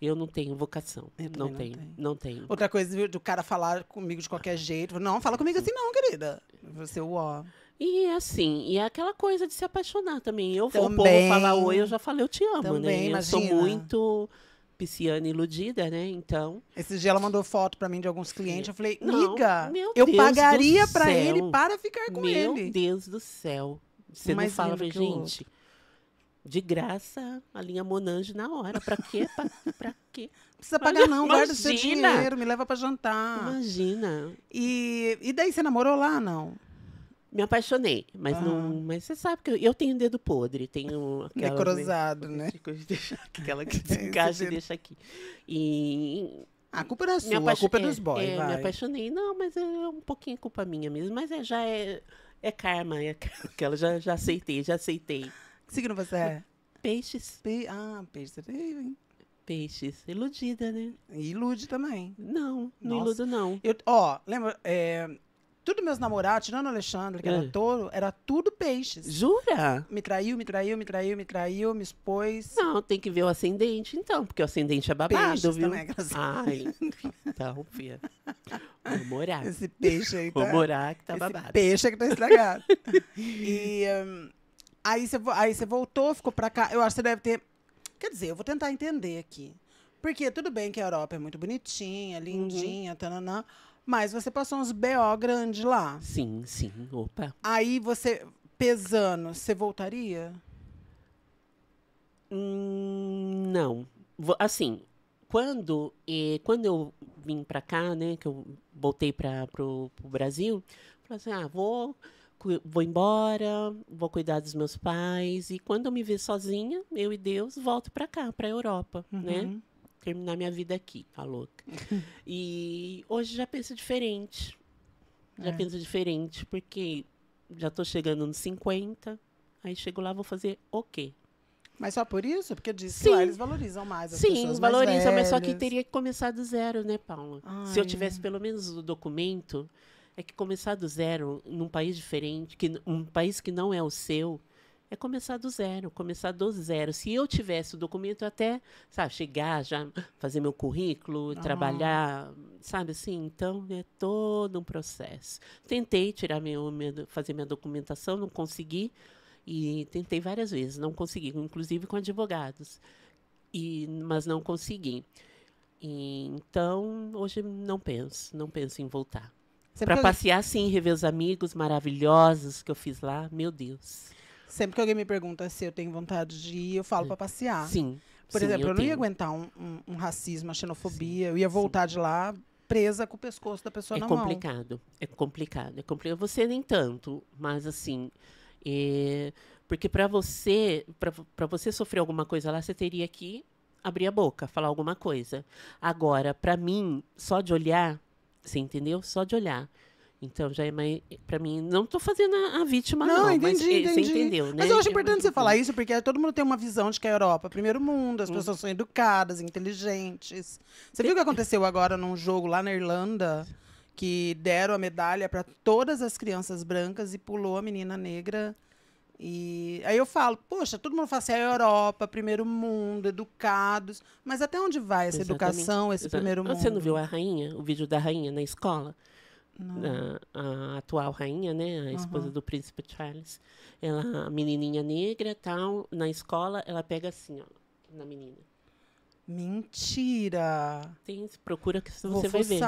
Eu não tenho vocação. Não, não, tenho, tenho, não tenho. Outra coisa do cara falar comigo de qualquer jeito. Não, fala comigo assim não, querida. Você, é ó. E é assim, e é aquela coisa de se apaixonar também. Eu também, vou, falar oi, eu já falei, eu te amo, também, né? Eu sou muito pisciana iludida, né? Então. Esse dia ela mandou foto para mim de alguns clientes. Eu falei, liga, eu Deus pagaria para ele para ficar com meu ele. Meu Deus do céu. Você Mais não fala, pra gente. De graça, a linha Monange na hora. Pra quê? Pra, pra quê? Precisa Olha, pagar, não. Guarda o seu dinheiro, me leva pra jantar. Imagina. E, e daí, você namorou lá, não? Me apaixonei, mas não. Ah. Mas você sabe que eu, eu tenho dedo podre, tenho. Aquela, Necrosado, né? né? Aquela que desencaixa e deixa aqui. E. A culpa era é sua, a culpa é, é dos boys. É, vai. Me apaixonei. Não, mas é, é um pouquinho culpa minha mesmo. Mas é, já é. É karma, é aquela. Já, já aceitei, já aceitei. Que signo você é? Peixes. Pe... Ah, peixes. Peixes. Iludida, né? Ilude também. Não, não Nossa. iludo, não. Eu, ó, lembra. É tudo meus namorados, tirando o Alexandre, que era é. touro, era tudo peixes. Jura? Me traiu, me traiu, me traiu, me traiu, me expôs. Não, tem que ver o ascendente, então, porque o ascendente é babado, peixes viu? Também, Ai, então, tá filha. Vou morar. Esse peixe aí tá. Vou morar que tá babado. Esse peixe é que tá estragado. e um, aí você aí voltou, ficou pra cá. Eu acho que você deve ter. Quer dizer, eu vou tentar entender aqui. Porque tudo bem que a Europa é muito bonitinha, uhum. lindinha, uhum. tananã. Mas você passou uns BO grande lá. Sim, sim. Opa. Aí você, pesando, você voltaria? Hum, não. Assim, quando, quando eu vim para cá, né, que eu voltei para o Brasil, falei assim, ah, vou, vou embora, vou cuidar dos meus pais e quando eu me ver sozinha, eu e Deus, volto para cá, para a Europa, né? uhum. né? terminar minha vida aqui, tá louca. e hoje já penso diferente. Já é. penso diferente, porque já tô chegando nos 50, aí chego lá, vou fazer o okay. quê? Mas só por isso? Porque diz que eles valorizam mais as Sim, pessoas valorizam, mas só que teria que começar do zero, né, Paula? Ai, Se eu tivesse pelo menos o documento, é que começar do zero num país diferente, que um país que não é o seu, é começar do zero, começar do zero. Se eu tivesse o documento, até, sabe, chegar já, fazer meu currículo, uhum. trabalhar, sabe assim? Então, é todo um processo. Tentei tirar meu, meu fazer minha documentação, não consegui. E tentei várias vezes, não consegui, inclusive com advogados. E, mas não consegui. E, então, hoje não penso, não penso em voltar. Para passear, sim, rever os amigos maravilhosos que eu fiz lá, meu Deus. Sempre que alguém me pergunta se eu tenho vontade de ir, eu falo para passear. Sim. Por sim, exemplo, eu, eu não tenho. ia aguentar um, um, um racismo, uma xenofobia. Sim, eu ia voltar sim. de lá presa com o pescoço da pessoa é na complicado, mão. É complicado, é complicado. Você nem tanto, mas assim, é... porque para você, para você sofrer alguma coisa lá, você teria que abrir a boca, falar alguma coisa. Agora, para mim, só de olhar, você entendeu? Só de olhar. Então já é mais. Eh, pra mim, não tô fazendo a, a vítima, não. Não, entendi, mas, entendi. Você entendeu, né? Mas eu acho importante você falar isso, porque todo mundo tem uma visão de que a Europa é primeiro mundo, as hum. pessoas são educadas, inteligentes. Você viu o que aconteceu agora num jogo lá na Irlanda? Que deram a medalha para todas as crianças brancas e pulou a menina negra. E aí eu falo, poxa, todo mundo fala assim, a Europa, primeiro mundo, educados. Mas até onde vai essa Exatamente. educação, esse primeiro mundo? Ah, você não viu a rainha, o vídeo da rainha na escola? a, a, atual rainha, né, a esposa uhum. do príncipe Charles, ela, menininha negra, tal, na escola, ela pega assim, ó, na menina. Mentira! Tem, procura que você Vou vai ver.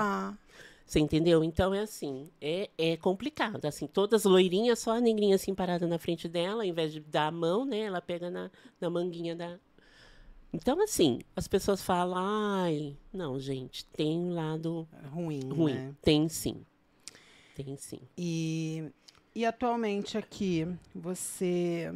Você entendeu? Então é assim, é, é complicado. Assim, todas loirinhas, só a negrinha assim parada na frente dela, ao invés de dar a mão, né? Ela pega na, na manguinha da. Então, assim, as pessoas falam, ai, não, gente, tem um lado ruim. Ruim, né? tem sim. Tem sim. E, e atualmente aqui, você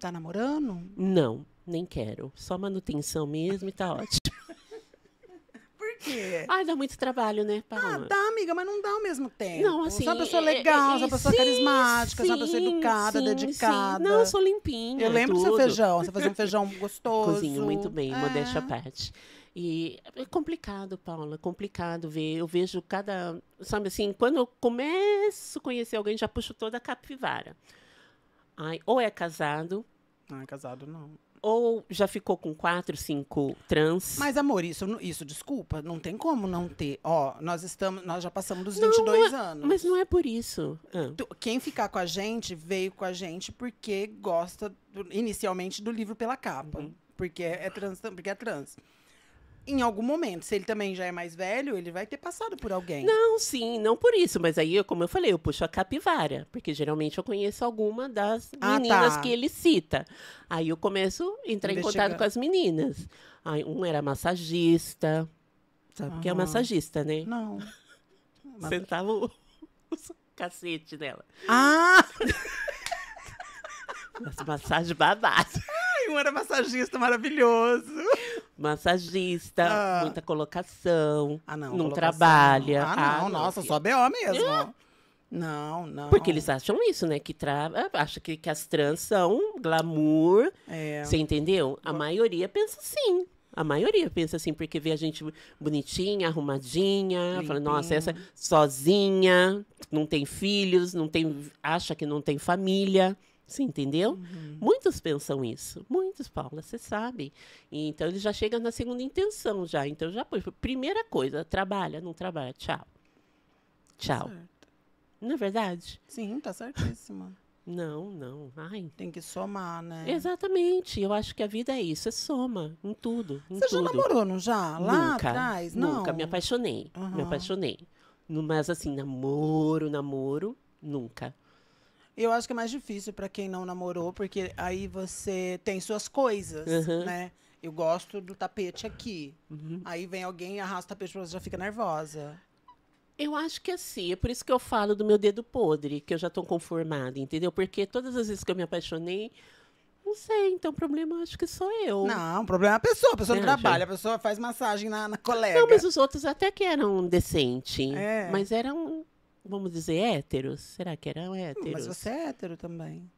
tá namorando? Não, nem quero. Só manutenção mesmo e tá ótimo. Por quê? Ai, dá muito trabalho, né, Paloma? Ah, dá, amiga, mas não dá ao mesmo tempo. Não, assim... é uma pessoa é, é, legal, é, é, é, uma pessoa sim, carismática, sim, é uma pessoa educada, sim, dedicada. Sim. Não, eu sou limpinha, Eu lembro do seu feijão, você fazia um feijão gostoso. Cozinho muito bem, é. modéstia à parte. E é complicado, Paula, é complicado ver. Eu vejo cada. Sabe assim, quando eu começo a conhecer alguém, já puxo toda a capivara. Ai, ou é casado. Não é casado, não. Ou já ficou com quatro, cinco trans. Mas, amor, isso, isso desculpa, não tem como não ter. Ó, nós estamos, nós já passamos dos 22 não é- anos. Mas não é por isso. Ah. Quem ficar com a gente veio com a gente porque gosta, do, inicialmente, do livro pela capa. Uhum. Porque é, é trans, porque é trans em algum momento, se ele também já é mais velho, ele vai ter passado por alguém. Não, sim, não por isso. Mas aí, como eu falei, eu puxo a capivara. Porque geralmente eu conheço alguma das ah, meninas tá. que ele cita. Aí eu começo a entrar em contato com as meninas. Aí, um era massagista. Sabe o que é massagista, né? Não. Sentava o, o cacete dela. Ah! Mas massagem babada. Ai, um era massagista maravilhoso massagista, ah. muita colocação. Ah, não. Não colocação. trabalha. Ah, não, ah, não nossa, só BO mesmo. Ah. Não, não. Porque eles acham isso, né? Que tra... Ah, acha que, que as trans são glamour. É. Você entendeu? A maioria pensa assim. A maioria pensa assim, porque vê a gente bonitinha, arrumadinha, Limpinho. fala, nossa, essa sozinha, não tem filhos, não tem, acha que não tem família. Você entendeu? Uhum. Muitos pensam isso. Muitos, Paula, você sabe. Então, ele já chega na segunda intenção já. Então, já foi. Primeira coisa, trabalha, não trabalha. Tchau. Tchau. Tá não é verdade? Sim, tá certíssima. Não, não. Ai. Tem que somar, né? Exatamente. Eu acho que a vida é isso, é soma em tudo. Em Você tudo. já namorou, não já? Lá nunca, atrás? Não. Nunca, me apaixonei. Uhum. Me apaixonei. Mas assim, namoro, namoro, nunca. Eu acho que é mais difícil para quem não namorou, porque aí você tem suas coisas, uhum. né? Eu gosto do tapete aqui. Uhum. Aí vem alguém e arrasta o tapete pra você, já fica nervosa. Eu acho que é assim, é por isso que eu falo do meu dedo podre, que eu já estou conformada, entendeu? Porque todas as vezes que eu me apaixonei, não sei, então o problema acho que sou eu. Não, o problema é a pessoa, a pessoa não trabalha, a pessoa faz massagem na, na colega. Não, mas os outros até que eram decentes, é. mas eram vamos dizer, héteros? Será que eram hum, héteros? Mas você é hétero também,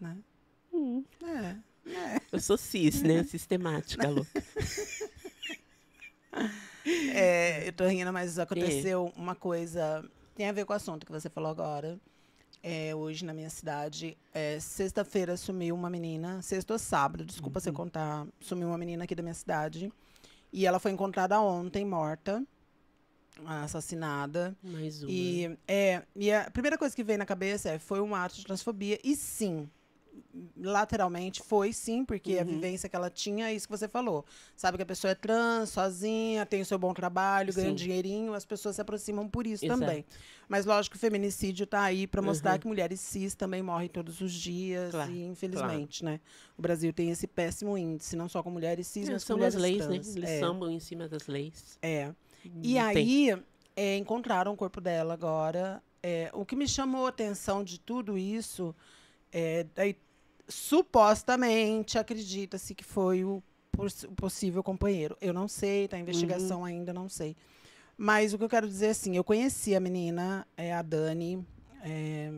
né? Hum. É, é. Eu sou cis, né? Sistemática, louca. É, eu tô rindo, mas aconteceu é. uma coisa. Tem a ver com o assunto que você falou agora. É, hoje na minha cidade, é, sexta-feira sumiu uma menina, sexta ou sábado, desculpa uhum. se eu uhum. contar, sumiu uma menina aqui da minha cidade. E ela foi encontrada ontem morta assassinada. Mais uma. E, é, e a primeira coisa que veio na cabeça é foi um ato de transfobia. E sim, lateralmente foi sim, porque uhum. a vivência que ela tinha é isso que você falou. Sabe que a pessoa é trans, sozinha, tem o seu bom trabalho, ganha um dinheirinho, as pessoas se aproximam por isso Exato. também. Mas lógico, o feminicídio está aí para mostrar uhum. que mulheres cis também morrem todos os dias claro, e infelizmente, claro. né? O Brasil tem esse péssimo índice, não só com mulheres cis, é, mas são com mulheres as leis, né? trans. né? Eles é. sambam em cima das leis. É. Hum, e aí é, encontraram o corpo dela agora. É, o que me chamou a atenção de tudo isso é, daí, supostamente acredita-se que foi o possível companheiro. Eu não sei, tá investigação uhum. ainda, não sei. Mas o que eu quero dizer é assim, eu conheci a menina, é, a Dani. É,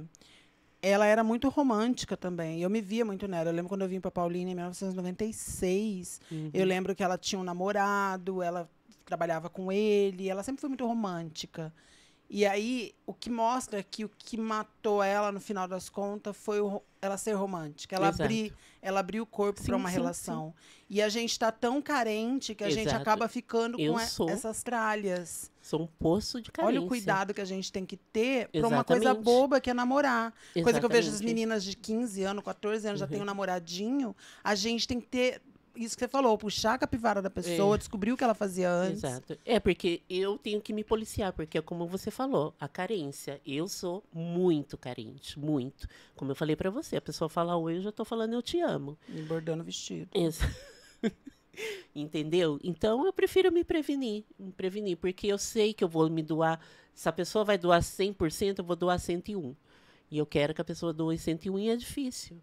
ela era muito romântica também. Eu me via muito nela. Eu lembro quando eu vim para Paulina em 1996. Uhum. Eu lembro que ela tinha um namorado, ela trabalhava com ele, ela sempre foi muito romântica. E aí, o que mostra que o que matou ela, no final das contas, foi o, ela ser romântica. Ela, Exato. abrir, ela abriu o corpo para uma sim, relação. Sim. E a gente está tão carente que a Exato. gente acaba ficando Eu com sou, essas tralhas. Sou um poço de carência. Olha o cuidado que a gente tem que ter para uma coisa boba que é namorar. Exatamente. Coisa que eu vejo as meninas de 15 anos, 14 anos, uhum. já tem um namoradinho. A gente tem que ter isso que você falou, puxar a capivara da pessoa, é. descobrir o que ela fazia antes. Exato. É, porque eu tenho que me policiar, porque é como você falou, a carência. Eu sou muito carente, muito. Como eu falei para você, a pessoa fala oi, eu já tô falando eu te amo. Embordando vestido. Exato. Entendeu? Então eu prefiro me prevenir, me prevenir, porque eu sei que eu vou me doar. Se a pessoa vai doar 100%, eu vou doar 101. E eu quero que a pessoa doe 101 e é difícil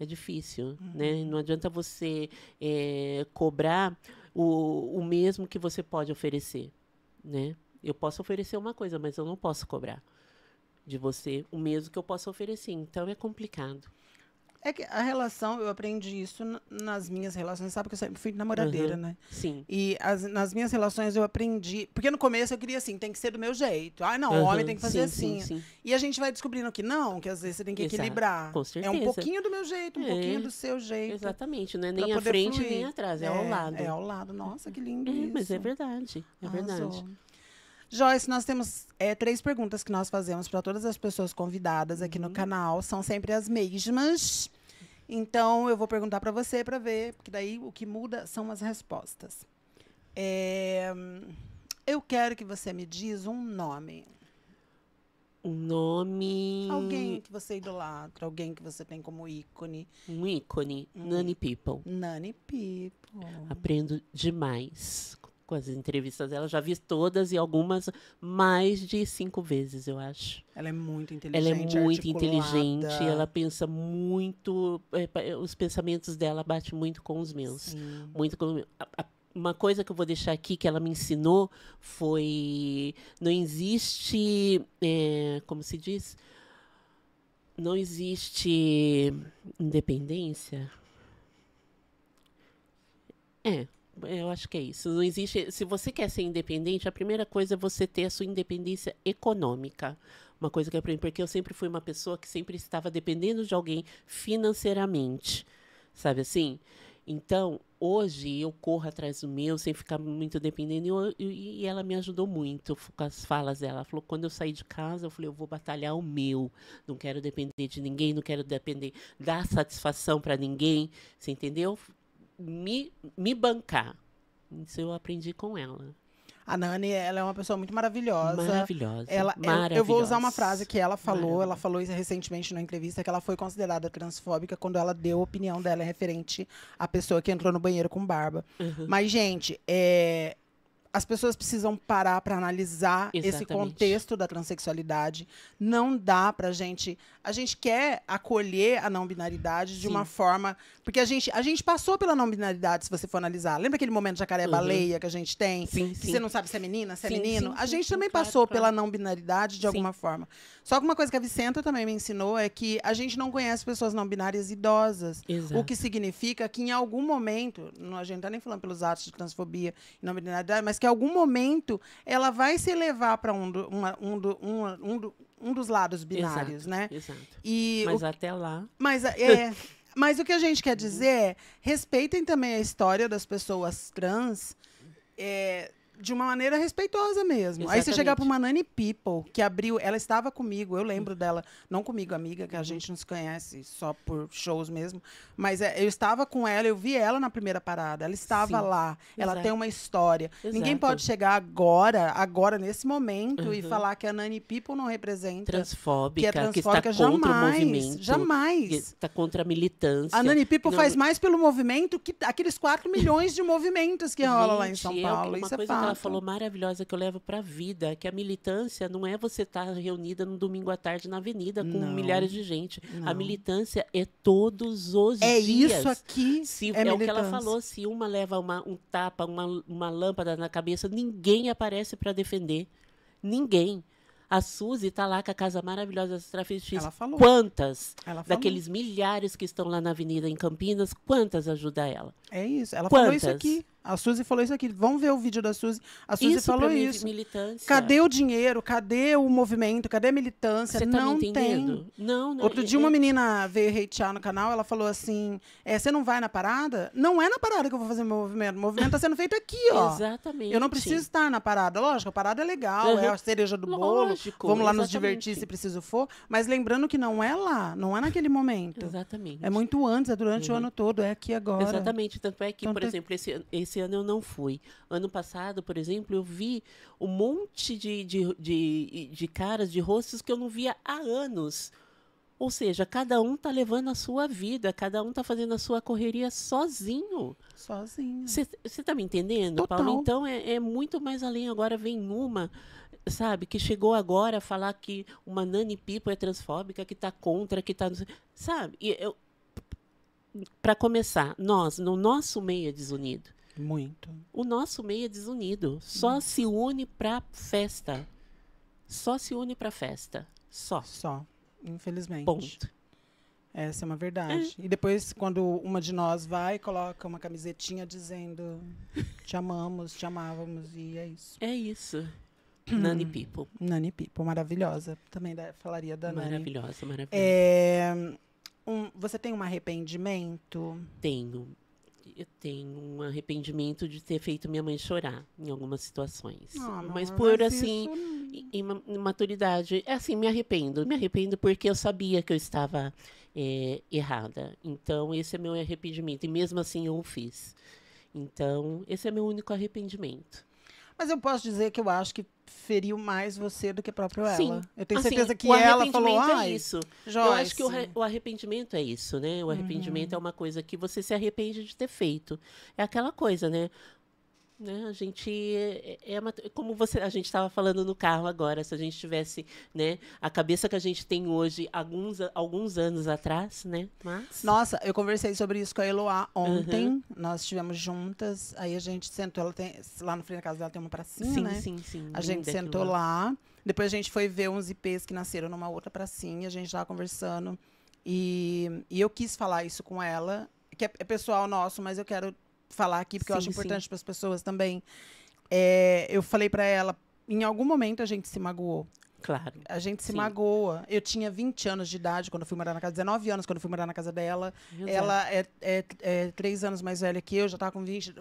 é difícil, né? uhum. né? Não adianta você é, cobrar o, o mesmo que você pode oferecer, né? Eu posso oferecer uma coisa, mas eu não posso cobrar de você o mesmo que eu posso oferecer. Então é complicado. É que a relação, eu aprendi isso nas minhas relações, sabe que eu sempre fui namoradeira, uhum, né? Sim. E as, nas minhas relações eu aprendi. Porque no começo eu queria assim, tem que ser do meu jeito. Ah, não, uhum, homem tem que fazer sim, assim. Sim, sim. E a gente vai descobrindo que não, que às vezes você tem que Exato, equilibrar. Com certeza. É um pouquinho do meu jeito, um é, pouquinho do seu jeito. Exatamente, não é nem à frente fluir. nem atrás, é, é, ao lado. É ao lado, nossa, que lindo. É, isso. mas é verdade. É Arrasou. verdade. Joyce, nós temos é, três perguntas que nós fazemos para todas as pessoas convidadas aqui uhum. no canal. São sempre as mesmas. Então, eu vou perguntar para você para ver, porque daí o que muda são as respostas. É, eu quero que você me diz um nome. Um nome. Alguém que você idolatra, alguém que você tem como ícone. Um ícone. Nani People. Nani People. Aprendo demais com as entrevistas dela, já vi todas e algumas mais de cinco vezes, eu acho. Ela é muito inteligente. Ela é muito inteligente, ela pensa muito. É, é, os pensamentos dela batem muito com os meus. Sim. Muito com, a, a, uma coisa que eu vou deixar aqui que ela me ensinou foi não existe é, como se diz não existe independência é eu acho que é isso. Não existe. Se você quer ser independente, a primeira coisa é você ter a sua independência econômica. Uma coisa que eu aprendi, porque eu sempre fui uma pessoa que sempre estava dependendo de alguém financeiramente. Sabe assim? Então, hoje eu corro atrás do meu sem ficar muito dependendo. E, eu, e, ela me ajudou muito com as falas dela. Ela falou: quando eu saí de casa, eu falei: eu vou batalhar o meu. Não quero depender de ninguém, não quero depender dar satisfação para ninguém. Você entendeu? me, me bancar. Isso eu aprendi com ela. A Nani, ela é uma pessoa muito maravilhosa. Maravilhosa. Ela, maravilhosa. Eu, eu, vou usar uma frase que ela falou, ela falou isso recentemente na entrevista, que ela foi considerada transfóbica quando ela deu a opinião dela referente à pessoa que entrou no banheiro com barba. Uhum. Mas, gente, é, as pessoas precisam parar para analisar Exatamente. esse contexto da transexualidade. Não dá para gente. A gente quer acolher a não binaridade de Sim. uma forma. Porque a gente, a gente passou pela não binaridade, se você for analisar. Lembra aquele momento jacaré-baleia uhum. que a gente tem? Sim, que sim. você não sabe se é menina, se é sim, é menino? a gente também passou claro. pela não binaridade de alguma forma. Só que uma coisa que a Vicenta também me ensinou é que a gente não conhece pessoas não binárias idosas. Exato. O que significa que em algum momento, não, a gente não tá nem falando pelos atos de transfobia e não binaridade, mas que em algum momento ela vai se levar para um, do, uma, um, do, um, do, um, dos lados binários, exato, né? Exato. E mas o, até lá. Mas é. é. mas o que a gente quer dizer é respeitem também a história das pessoas trans. É, de uma maneira respeitosa mesmo. Exatamente. Aí você chegar para uma Nani People, que abriu, ela estava comigo, eu lembro dela, não comigo, amiga, que a gente não se conhece só por shows mesmo, mas é, eu estava com ela, eu vi ela na primeira parada, ela estava Sim. lá, ela tem uma história. Exato. Ninguém pode chegar agora, agora nesse momento uhum. e falar que a Nani People não representa transfóbica, que é transfóbica que está jamais, contra o movimento, jamais. Está contra a militância. A Nani People não... faz mais pelo movimento que aqueles 4 milhões de movimentos que rola lá em São é Paulo. Isso é fato ela falou maravilhosa que eu levo para a vida, que a militância não é você estar tá reunida no domingo à tarde na avenida com não, milhares de gente. Não. A militância é todos os é dias. É isso aqui. Se, é, é o que ela falou. Se uma leva uma, um tapa, uma, uma lâmpada na cabeça, ninguém aparece para defender. Ninguém. A Suzy está lá com a casa maravilhosa das travestis. Ela falou. Quantas ela falou. daqueles milhares que estão lá na avenida em Campinas, quantas ajuda ela? É isso. Ela Quantas? falou isso aqui. A Suzy falou isso aqui. Vamos ver o vídeo da Suzy. A Suzy isso falou isso. Militância. Cadê o dinheiro? Cadê o movimento? Cadê a militância? Você tá não tem. Não, não. Outro é, dia uma menina veio hatear no canal, ela falou assim: é, você não vai na parada? Não é na parada que eu vou fazer meu movimento. O movimento está sendo feito aqui, ó. Exatamente. Eu não preciso estar na parada. Lógico, a parada é legal, uhum. é a cereja do Lógico, bolo. Vamos lá exatamente. nos divertir se preciso for. Mas lembrando que não é lá, não é naquele momento. Exatamente. É muito antes, é durante uhum. o ano todo, é aqui agora. Exatamente. Tanto é que, Tanto por é... exemplo, esse, esse ano eu não fui. Ano passado, por exemplo, eu vi um monte de, de, de, de caras, de rostos que eu não via há anos. Ou seja, cada um tá levando a sua vida, cada um tá fazendo a sua correria sozinho. Sozinho. Você tá me entendendo, Total. Paulo? Então é, é, muito mais além. Agora vem uma, sabe, que chegou agora a falar que uma Nani Pipo é transfóbica, que tá contra, que tá. Sabe? E eu, para começar, nós, no nosso meio é desunido. Muito. O nosso meio é desunido. Só se une para festa. Só se une para festa. Só. Só. Infelizmente. Ponto. Essa é uma verdade. É. E depois, quando uma de nós vai, coloca uma camisetinha dizendo te amamos, te amávamos, e é isso. É isso. Nani People. Nani People, maravilhosa. Também falaria da maravilhosa, Nani. Maravilhosa, maravilhosa. É um, você tem um arrependimento? Tenho. Eu tenho um arrependimento de ter feito minha mãe chorar em algumas situações. Ah, não, mas por mas assim, isso... maturidade É assim, me arrependo. Me arrependo porque eu sabia que eu estava é, errada. Então, esse é meu arrependimento. E mesmo assim, eu o fiz. Então, esse é meu único arrependimento. Mas eu posso dizer que eu acho que feriu mais você do que próprio ela. Sim. Eu tenho assim, certeza que ela falou, é isso. Joyce. Eu acho que o, o, arrependimento é isso, né? O arrependimento uhum. é uma coisa que você se arrepende de ter feito. É aquela coisa, né? Né? A gente é, é uma, como você, a gente estava falando no carro agora, se a gente tivesse, né, a cabeça que a gente tem hoje, alguns, alguns anos atrás, né? Mas... Nossa, eu conversei sobre isso com a Eloá ontem. Uhum. Nós estivemos juntas, aí a gente sentou, ela tem lá no frente da casa dela tem uma pracinha, sim, né? Sim, sim, A gente sentou lá. lá. Depois a gente foi ver uns IPs que nasceram numa outra pracinha, a gente estava conversando e, e eu quis falar isso com ela, que é, é pessoal nosso, mas eu quero falar aqui, porque sim, eu acho importante para as pessoas também. É, eu falei para ela, em algum momento a gente se magoou. Claro. A gente se sim. magoa. Eu tinha 20 anos de idade quando eu fui morar na casa, 19 anos quando eu fui morar na casa dela. Meu ela é, é, é, três anos mais velha que eu, já estava tá com 20.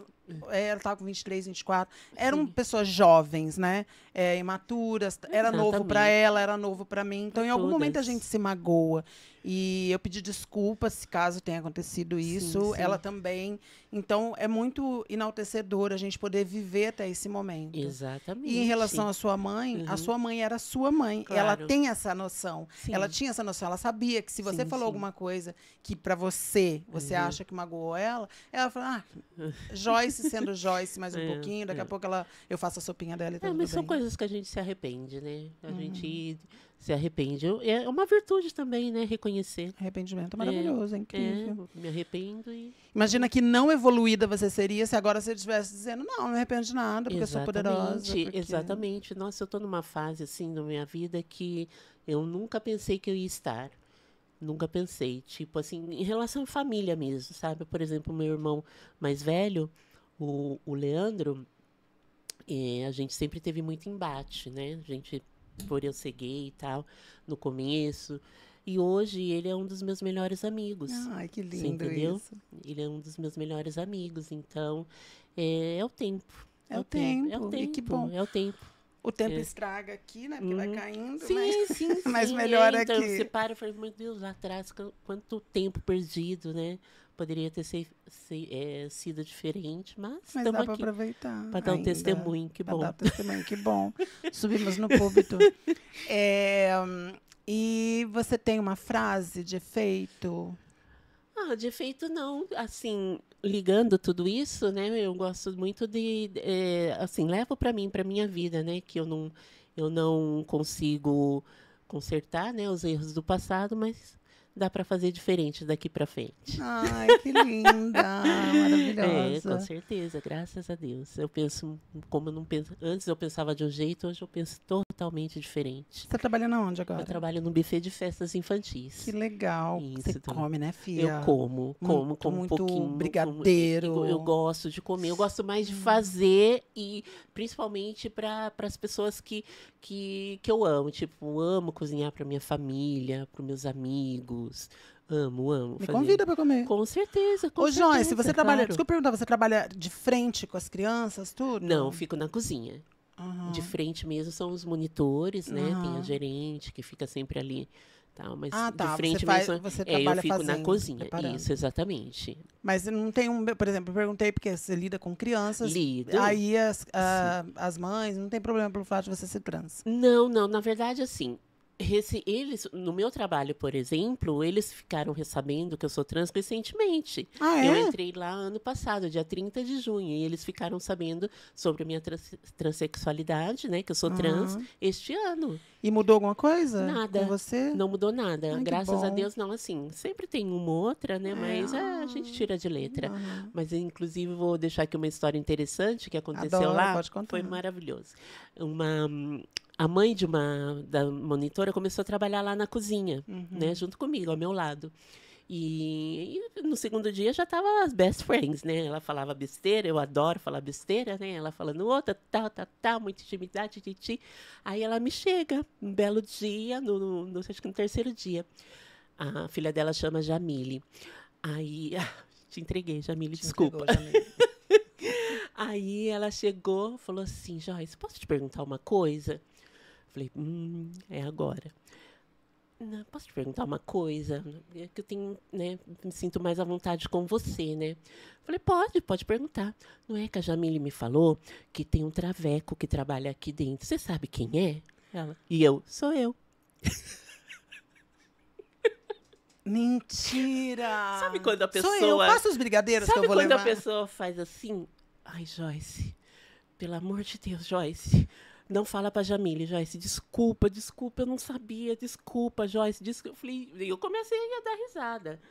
É, ela estava com 23, 24. Eram Sim. pessoas jovens, né? É, imaturas. Era Exatamente. novo para ela, era novo para mim. Então, em algum Todas. momento, a gente se magoa. E eu pedi desculpas se caso tenha acontecido isso, sim, sim. ela também. Então é muito enaltecedor a gente poder viver até esse momento. Exatamente. E em relação à sua mãe, uhum. a sua mãe era sua mãe. Claro. Ela tem essa noção. Sim. Ela tinha essa noção. Ela sabia que se você falou alguma coisa que para você você uhum. acha que magoou ela, ela fala: ah, Joyce Joyce sendo Joyce mais um é, pouquinho, daqui é. a pouco ela, eu faço a sopinha dela e tá é, mas são coisas que a gente se arrepende, né? A uhum. gente se arrepende. É uma virtude também, né? Reconhecer. Arrependimento é é, maravilhoso, é, é incrível. me arrependo e. Imagina que não evoluída você seria se agora você estivesse dizendo, não, não me arrependo de nada, porque exatamente, eu sou poderosa. Porque... Exatamente. Nossa, eu estou numa fase assim da minha vida que eu nunca pensei que eu ia estar. Nunca pensei. Tipo assim, em relação à família mesmo, sabe? Por exemplo, meu irmão mais velho, o, o Leandro, é, a gente sempre teve muito embate, né? A gente, por eu ser gay e tal, no começo. E hoje ele é um dos meus melhores amigos. Ai, que lindo entendeu? Isso. Ele é um dos meus melhores amigos. Então, é, é o tempo. É, é o tempo. tempo. É o tempo. E que bom. É o tempo. O tempo é. estraga aqui, né? Porque hum. vai uhum. caindo. Sim, mas, sim, sim. Mas melhor é, então, aqui. Então, você para e fala, meu Deus, lá atrás, quanto tempo perdido, né? Poderia ter é, sido diferente, mas Mas dá para aproveitar. Para dar um testemunho, que bom. Dar um testemunho, que bom. Subimos no púlpito. É, e você tem uma frase de efeito? Ah, de efeito não. Assim, ligando tudo isso, né? Eu gosto muito de, é, assim, levo para mim, para minha vida, né? Que eu não, eu não consigo consertar, né? Os erros do passado, mas dá para fazer diferente daqui para frente. Ai, que linda, maravilhosa. É, com certeza, graças a Deus. Eu penso como eu não penso, antes eu pensava de um jeito, hoje eu penso totalmente diferente. Você está trabalhando onde agora? Eu trabalho no buffet de festas infantis. Que legal. Isso, Você come, né, filha? Eu como, como, muito, como um pouquinho. brigadeiro. Como, eu, eu, gosto de comer, eu gosto mais de hum. fazer e principalmente para as pessoas que, que, que eu amo. Tipo, amo cozinhar para minha família, para meus amigos. Amo, amo. Me fazer. convida para comer. Com certeza, com Ô, certeza. Joyce, você claro. trabalha. Desculpa perguntar, você trabalha de frente com as crianças, tudo? Não, fico na cozinha. Uhum. De frente mesmo são os monitores, né? Uhum. Tem a gerente que fica sempre ali. Tá, mas ah, tá. de frente você faz, mesmo, é você é, eu fico fazendo, na cozinha. Preparando. Isso, exatamente. Mas não tem um, por exemplo, eu perguntei porque você lida com crianças. Lido. Aí as, a, ah, as mães, não tem problema pelo fato de você ser trans. Não, não, na verdade assim, eles, no meu trabalho, por exemplo, eles ficaram sabendo que eu sou trans recentemente. Ah, é? Eu entrei lá ano passado, dia 30 de junho, e eles ficaram sabendo sobre a minha trans, transexualidade, né? Que eu sou uhum. trans ah. este ano. E mudou alguma coisa? Nada. Com você? Não mudou nada. Ai, Graças a Deus, não, assim. Sempre tem uma outra, né? Mas é, ah, a gente tira de letra. Mas, inclusive, vou deixar aqui uma história interessante que aconteceu Adoro, lá. Foi maravilhoso. Uma hum, a mãe de uma da monitora começou a trabalhar lá na cozinha, uhum. né, junto comigo, ao meu lado. E, e no segundo dia já tava as best friends, né? Ela falava besteira, eu adoro falar besteira, né? Ela falando outra, tal, tal, tal, muita intimidade, titi. Aí ela me chega, um belo dia, no, no, no, acho que no terceiro dia. A filha dela chama Jamile. Aí, te entreguei, Jamile, te desculpa. Entregou, Jamile. Aí ela chegou, falou assim, Joyce, posso te perguntar uma coisa? Falei, hum, é agora. posso te perguntar uma coisa? É que eu tenho, né, me sinto mais à vontade com você, né? Falei, pode, pode perguntar. Não é que a Jamile me falou que tem um traveco que trabalha aqui dentro. Você sabe quem é? Ela. E eu, sou eu. Mentira! Sabe quando a pessoa. Sou eu, passa os brigadeiros sabe que eu vou quando levar. a pessoa faz assim? Ai, Joyce, pelo amor de Deus, Joyce, não fala para Jamile, Joyce, desculpa, desculpa, eu não sabia, desculpa, Joyce, desculpa. Eu, falei, eu comecei a dar risada.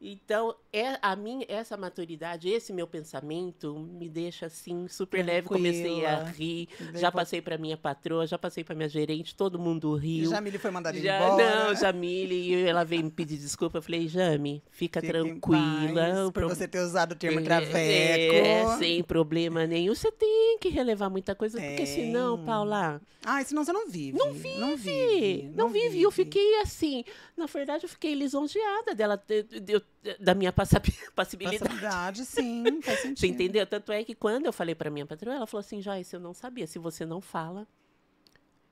Então, é a minha, essa maturidade, esse meu pensamento me deixa assim super Tranquila. leve. Comecei a rir, já passei para minha patroa, já passei para minha gerente, todo mundo riu. Jamile foi mandada já, embora. Não, Jamile, ela veio me pedir desculpa. Eu falei, Jame, fica Fique tranquila. Por pro... você ter usado o termo é, traveco. É, sem problema nenhum. Você tem que relevar muita coisa, tem. porque senão, Paula. Ah, senão você não vive. Não vive. Não vive. Não, não vive. vive. Eu fiquei assim, na verdade, eu fiquei lisonjeada dela. Eu da minha passibilidade. Passibilidade, sim, faz sentido. Você entendeu? Tanto é que quando eu falei para minha patroa, ela falou assim, Joyce, eu não sabia. Se você não fala,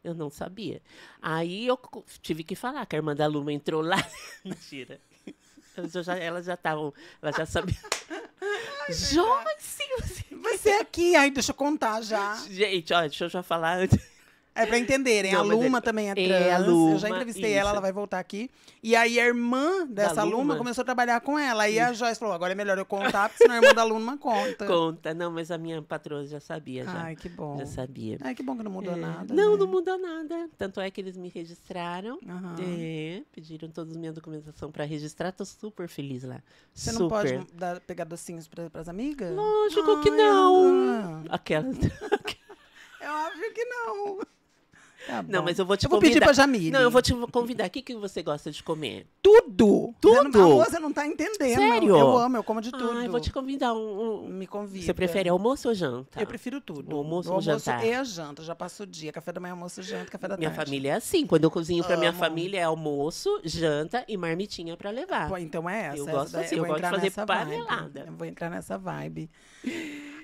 eu não sabia. Aí eu tive que falar que a irmã da Luma entrou lá. Mentira. Já, elas já estavam, elas já sabiam. Joyce! Você é aqui, aí deixa eu contar já. Gente, ó, deixa eu já falar antes. É pra entenderem. Não, a é Luma é... também é trans. É a Luma, eu já entrevistei isso. ela, ela vai voltar aqui. E aí a irmã dessa Luma? Luma? começou a trabalhar com ela. Aí a Joyce falou: agora é melhor eu contar, porque senão a irmã da Luma conta. Conta, não, mas a minha patroa já sabia. Já, Ai, que bom. Já sabia. Ai, que bom que não mudou é... nada. Não, né? não mudou nada. Tanto é que eles me registraram. Uhum. pediram toda a minha documentação pra registrar. Tô super feliz lá. Você super. não pode dar, pegar docinhos pra, pras amigas? Lógico Ai, que não. Aquela. Eu acho que não. Tá não, mas eu vou te eu vou convidar. pedir pra Jamile. Não, eu vou te convidar. O que, que você gosta de comer? Tudo! Tudo! A você não tá entendendo. Sério? Eu amo, eu como de tudo. Ah, eu vou te convidar. Um, um... Me convida. Você prefere almoço ou janta? Eu prefiro tudo. O almoço ou jantar? e a janta. Já passo o dia. Café da manhã, almoço, janta, café da tarde. Minha família é assim. Quando eu cozinho pra amo. minha família, é almoço, janta e marmitinha pra levar. Pô, então é essa. Eu essa gosto assim, eu, eu gosto de fazer panelada. Eu vou entrar nessa vibe.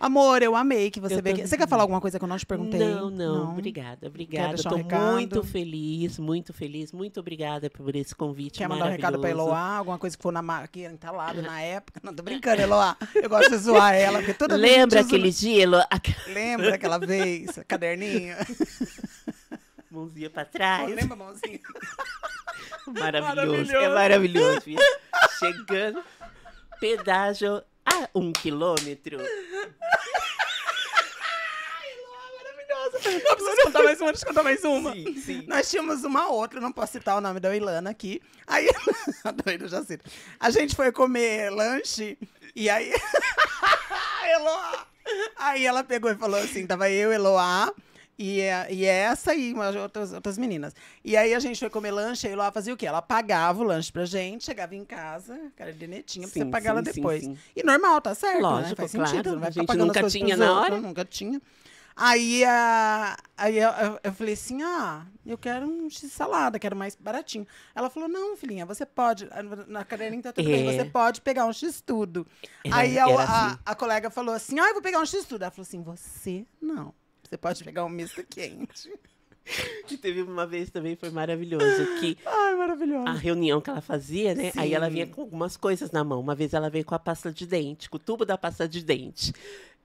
Amor, eu amei que você veio aqui. Você quer falar alguma coisa que eu não te perguntei? Não, não. não. Obrigada, obrigada. Estou um muito feliz, muito feliz. Muito obrigada por esse convite Quer mandar um recado pra Eloá? Alguma coisa que foi na marquinha entalada na época? Não, tô brincando, Eloá. Eu gosto de zoar ela, porque toda Lembra aquele usa... dia, Eloá? Lembra aquela vez? Caderninho? Mãozinha pra trás. Oh, lembra, mãozinha? maravilhoso, maravilhoso, é maravilhoso. Chegando, pedágio a um quilômetro. Não, preciso contar mais uma, deixa eu contar mais uma. Sim, sim. Nós tínhamos uma outra, não posso citar o nome da Ilana aqui. Aí, a doida já cita. A gente foi comer lanche e aí. Eloá! Aí ela pegou e falou assim: tava eu, Eloá. E, e essa e umas outras, outras meninas. E aí a gente foi comer lanche, e lá fazia o quê? Ela pagava o lanche pra gente, chegava em casa, cara de netinha, pra sim, você pagar ela depois. Sim, e normal, tá certo, Lógico, né? Faz claro, sentido, não vai ficar pagando nunca tinha na outros, hora. Nunca tinha. Aí, a, aí eu, eu, eu, falei assim: ah, eu quero um x-salada, quero mais baratinho. Ela falou: não, filhinha, você pode. Na cadeirinha tá então, tudo é. bem, você pode pegar um x-tudo. É, aí a, a, assim. a, colega falou assim: ah, eu vou pegar um x-tudo. Ela falou assim: você não. Você pode pegar um misto quente. que teve uma vez também, foi maravilhoso. Que Ai, maravilhoso. A reunião que ela fazia, né? Sim. Aí ela vinha com algumas coisas na mão. Uma vez ela veio com a pasta de dente, com o tubo da pasta de dente.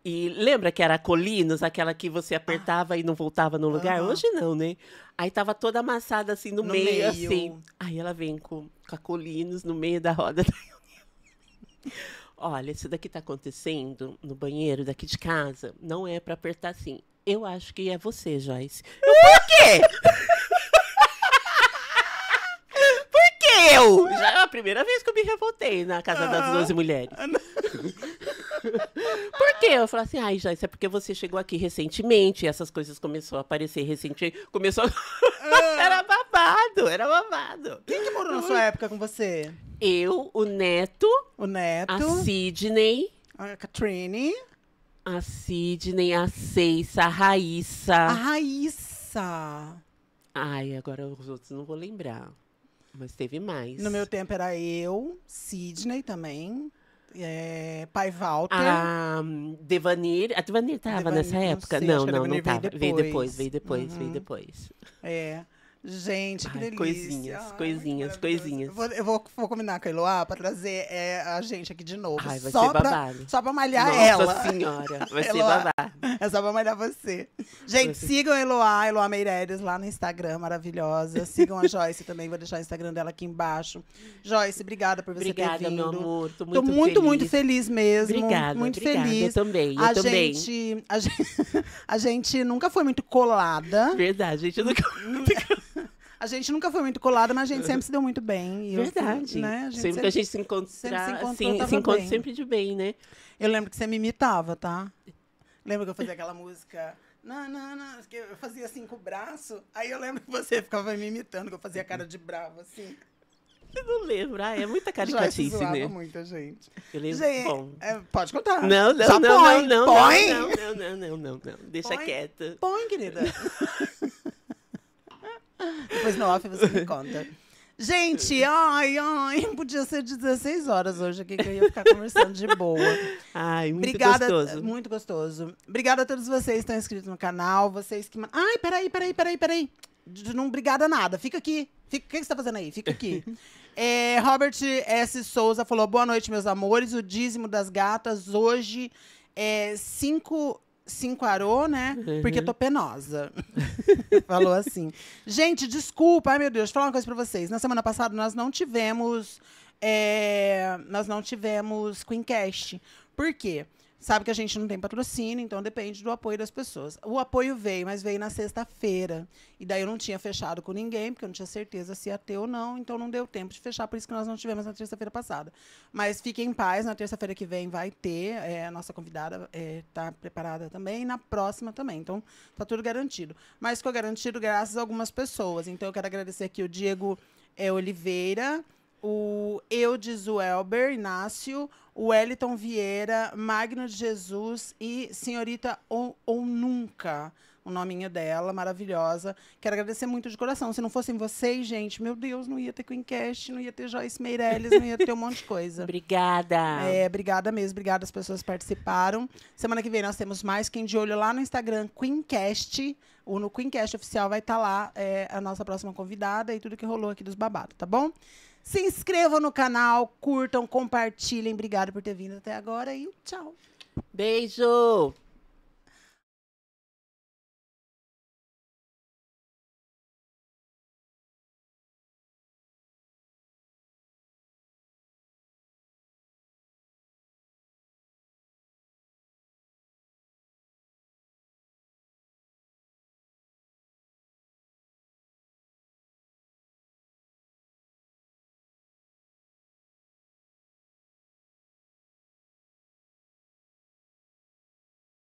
E lembra que era Colinos, aquela que você apertava ah. e não voltava no lugar? Uhum. Hoje não, né? Aí tava toda amassada assim no, no meio, meio, assim. Aí ela vem com, com a Colinos no meio da roda Olha, isso daqui tá acontecendo no banheiro daqui de casa. Não é para apertar assim. Eu acho que é você, Joyce. Eu, por quê? eu! Já é a primeira vez que eu me revoltei na casa das 12 ah. mulheres. Ah, Por quê? Eu falei assim, ai, já, isso é porque você chegou aqui recentemente, e essas coisas começaram a aparecer recentemente. Começou. era babado, era babado. Quem que morou na sua época com você? Eu, o Neto. O Neto. A Sidney. A Catrine. A Sidney, a Ceissa, a Raíssa. A Raíssa. Ai, agora os outros não vou lembrar. Mas teve mais. No meu tempo era eu, Sidney também, é, Pai Walter. A ah, Devanir. A Devanir tava Devanir, nessa época? Não, sei, não, não, não veio tava. Depois. Veio depois, veio depois, uhum. veio depois. É. Gente, que Ai, delícia. Coisinhas, Ai, coisinhas, coisinhas. Eu, vou, eu vou, vou, combinar com a Eloá pra trazer é, a gente aqui de novo. Ai, vai só ser babado. Pra, só pra malhar Nossa ela. Nossa senhora, vai Eloá, ser babado. É só pra malhar você. Gente, sigam a Eloá, Eloá Meireles lá no Instagram, maravilhosa. Sigam a Joyce também, vou deixar o Instagram dela aqui embaixo. Joyce, obrigada por você obrigada, ter vindo. Obrigada, meu amor. Tô muito, Tô muito, feliz. muito feliz mesmo. Obrigada, muito obrigada. feliz. Eu também, eu a também. Gente, a, gente, a gente nunca foi muito colada. Verdade, a gente nunca... A gente nunca foi muito colada, mas a gente sempre se deu muito bem. Verdade. Eu, né? a gente sempre, que a gente se encontra, sempre se, encontrou, assim, se encontra bem. sempre de bem, né? Eu lembro que você me imitava, tá? Lembra que eu fazia aquela música não, não, não, que eu fazia assim com o braço. Aí eu lembro que você ficava me imitando, que eu fazia cara de bravo, assim. Eu não lembro. Ah, é muita caricatice, Já né? muita gente. Eu lembro. Gente, Bom. É, pode contar. Não, não, Só não, põe, não, não, põe. não, não, não, não, não, não, não. Deixa põe, quieta. Põe, querida. Depois no off você me conta. Gente, ai, ai, podia ser 16 horas hoje aqui que eu ia ficar conversando de boa. Ai, muito Obrigada, gostoso. Muito gostoso. Obrigada a todos vocês que estão inscritos no canal, vocês que. Ai, peraí, peraí, peraí, peraí. Não obrigada nada, fica aqui. Fica... O que você está fazendo aí? Fica aqui. é, Robert S. Souza falou: boa noite, meus amores. O dízimo das gatas hoje é 5 se encarou, né? Uhum. Porque tô penosa. Falou assim. Gente, desculpa. Ai, meu Deus, vou falar uma coisa pra vocês. Na semana passada, nós não tivemos. É, nós não tivemos Queencast. Por quê? Sabe que a gente não tem patrocínio, então depende do apoio das pessoas. O apoio veio, mas veio na sexta-feira. E daí eu não tinha fechado com ninguém, porque eu não tinha certeza se ia ter ou não, então não deu tempo de fechar, por isso que nós não tivemos na terça-feira passada. Mas fiquem em paz, na terça-feira que vem vai ter. É, a nossa convidada está é, tá preparada também, e na próxima também. Então, tá tudo garantido. Mas ficou garantido graças a algumas pessoas. Então, eu quero agradecer aqui o Diego é, Oliveira, o Eudes Welber Inácio, Wellington Vieira, Magno de Jesus e Senhorita ou, ou Nunca, o nominho dela, maravilhosa. Quero agradecer muito de coração. Se não fossem vocês, gente, meu Deus, não ia ter Queencast, não ia ter Joyce Meirelles, não ia ter um monte de coisa. obrigada. É, obrigada mesmo, obrigada as pessoas que participaram. Semana que vem nós temos mais quem de olho lá no Instagram, Queencast. O no Queencast oficial vai estar tá lá é, a nossa próxima convidada e tudo que rolou aqui dos babados, tá bom? Se inscrevam no canal, curtam, compartilhem. Obrigado por ter vindo até agora e tchau. Beijo!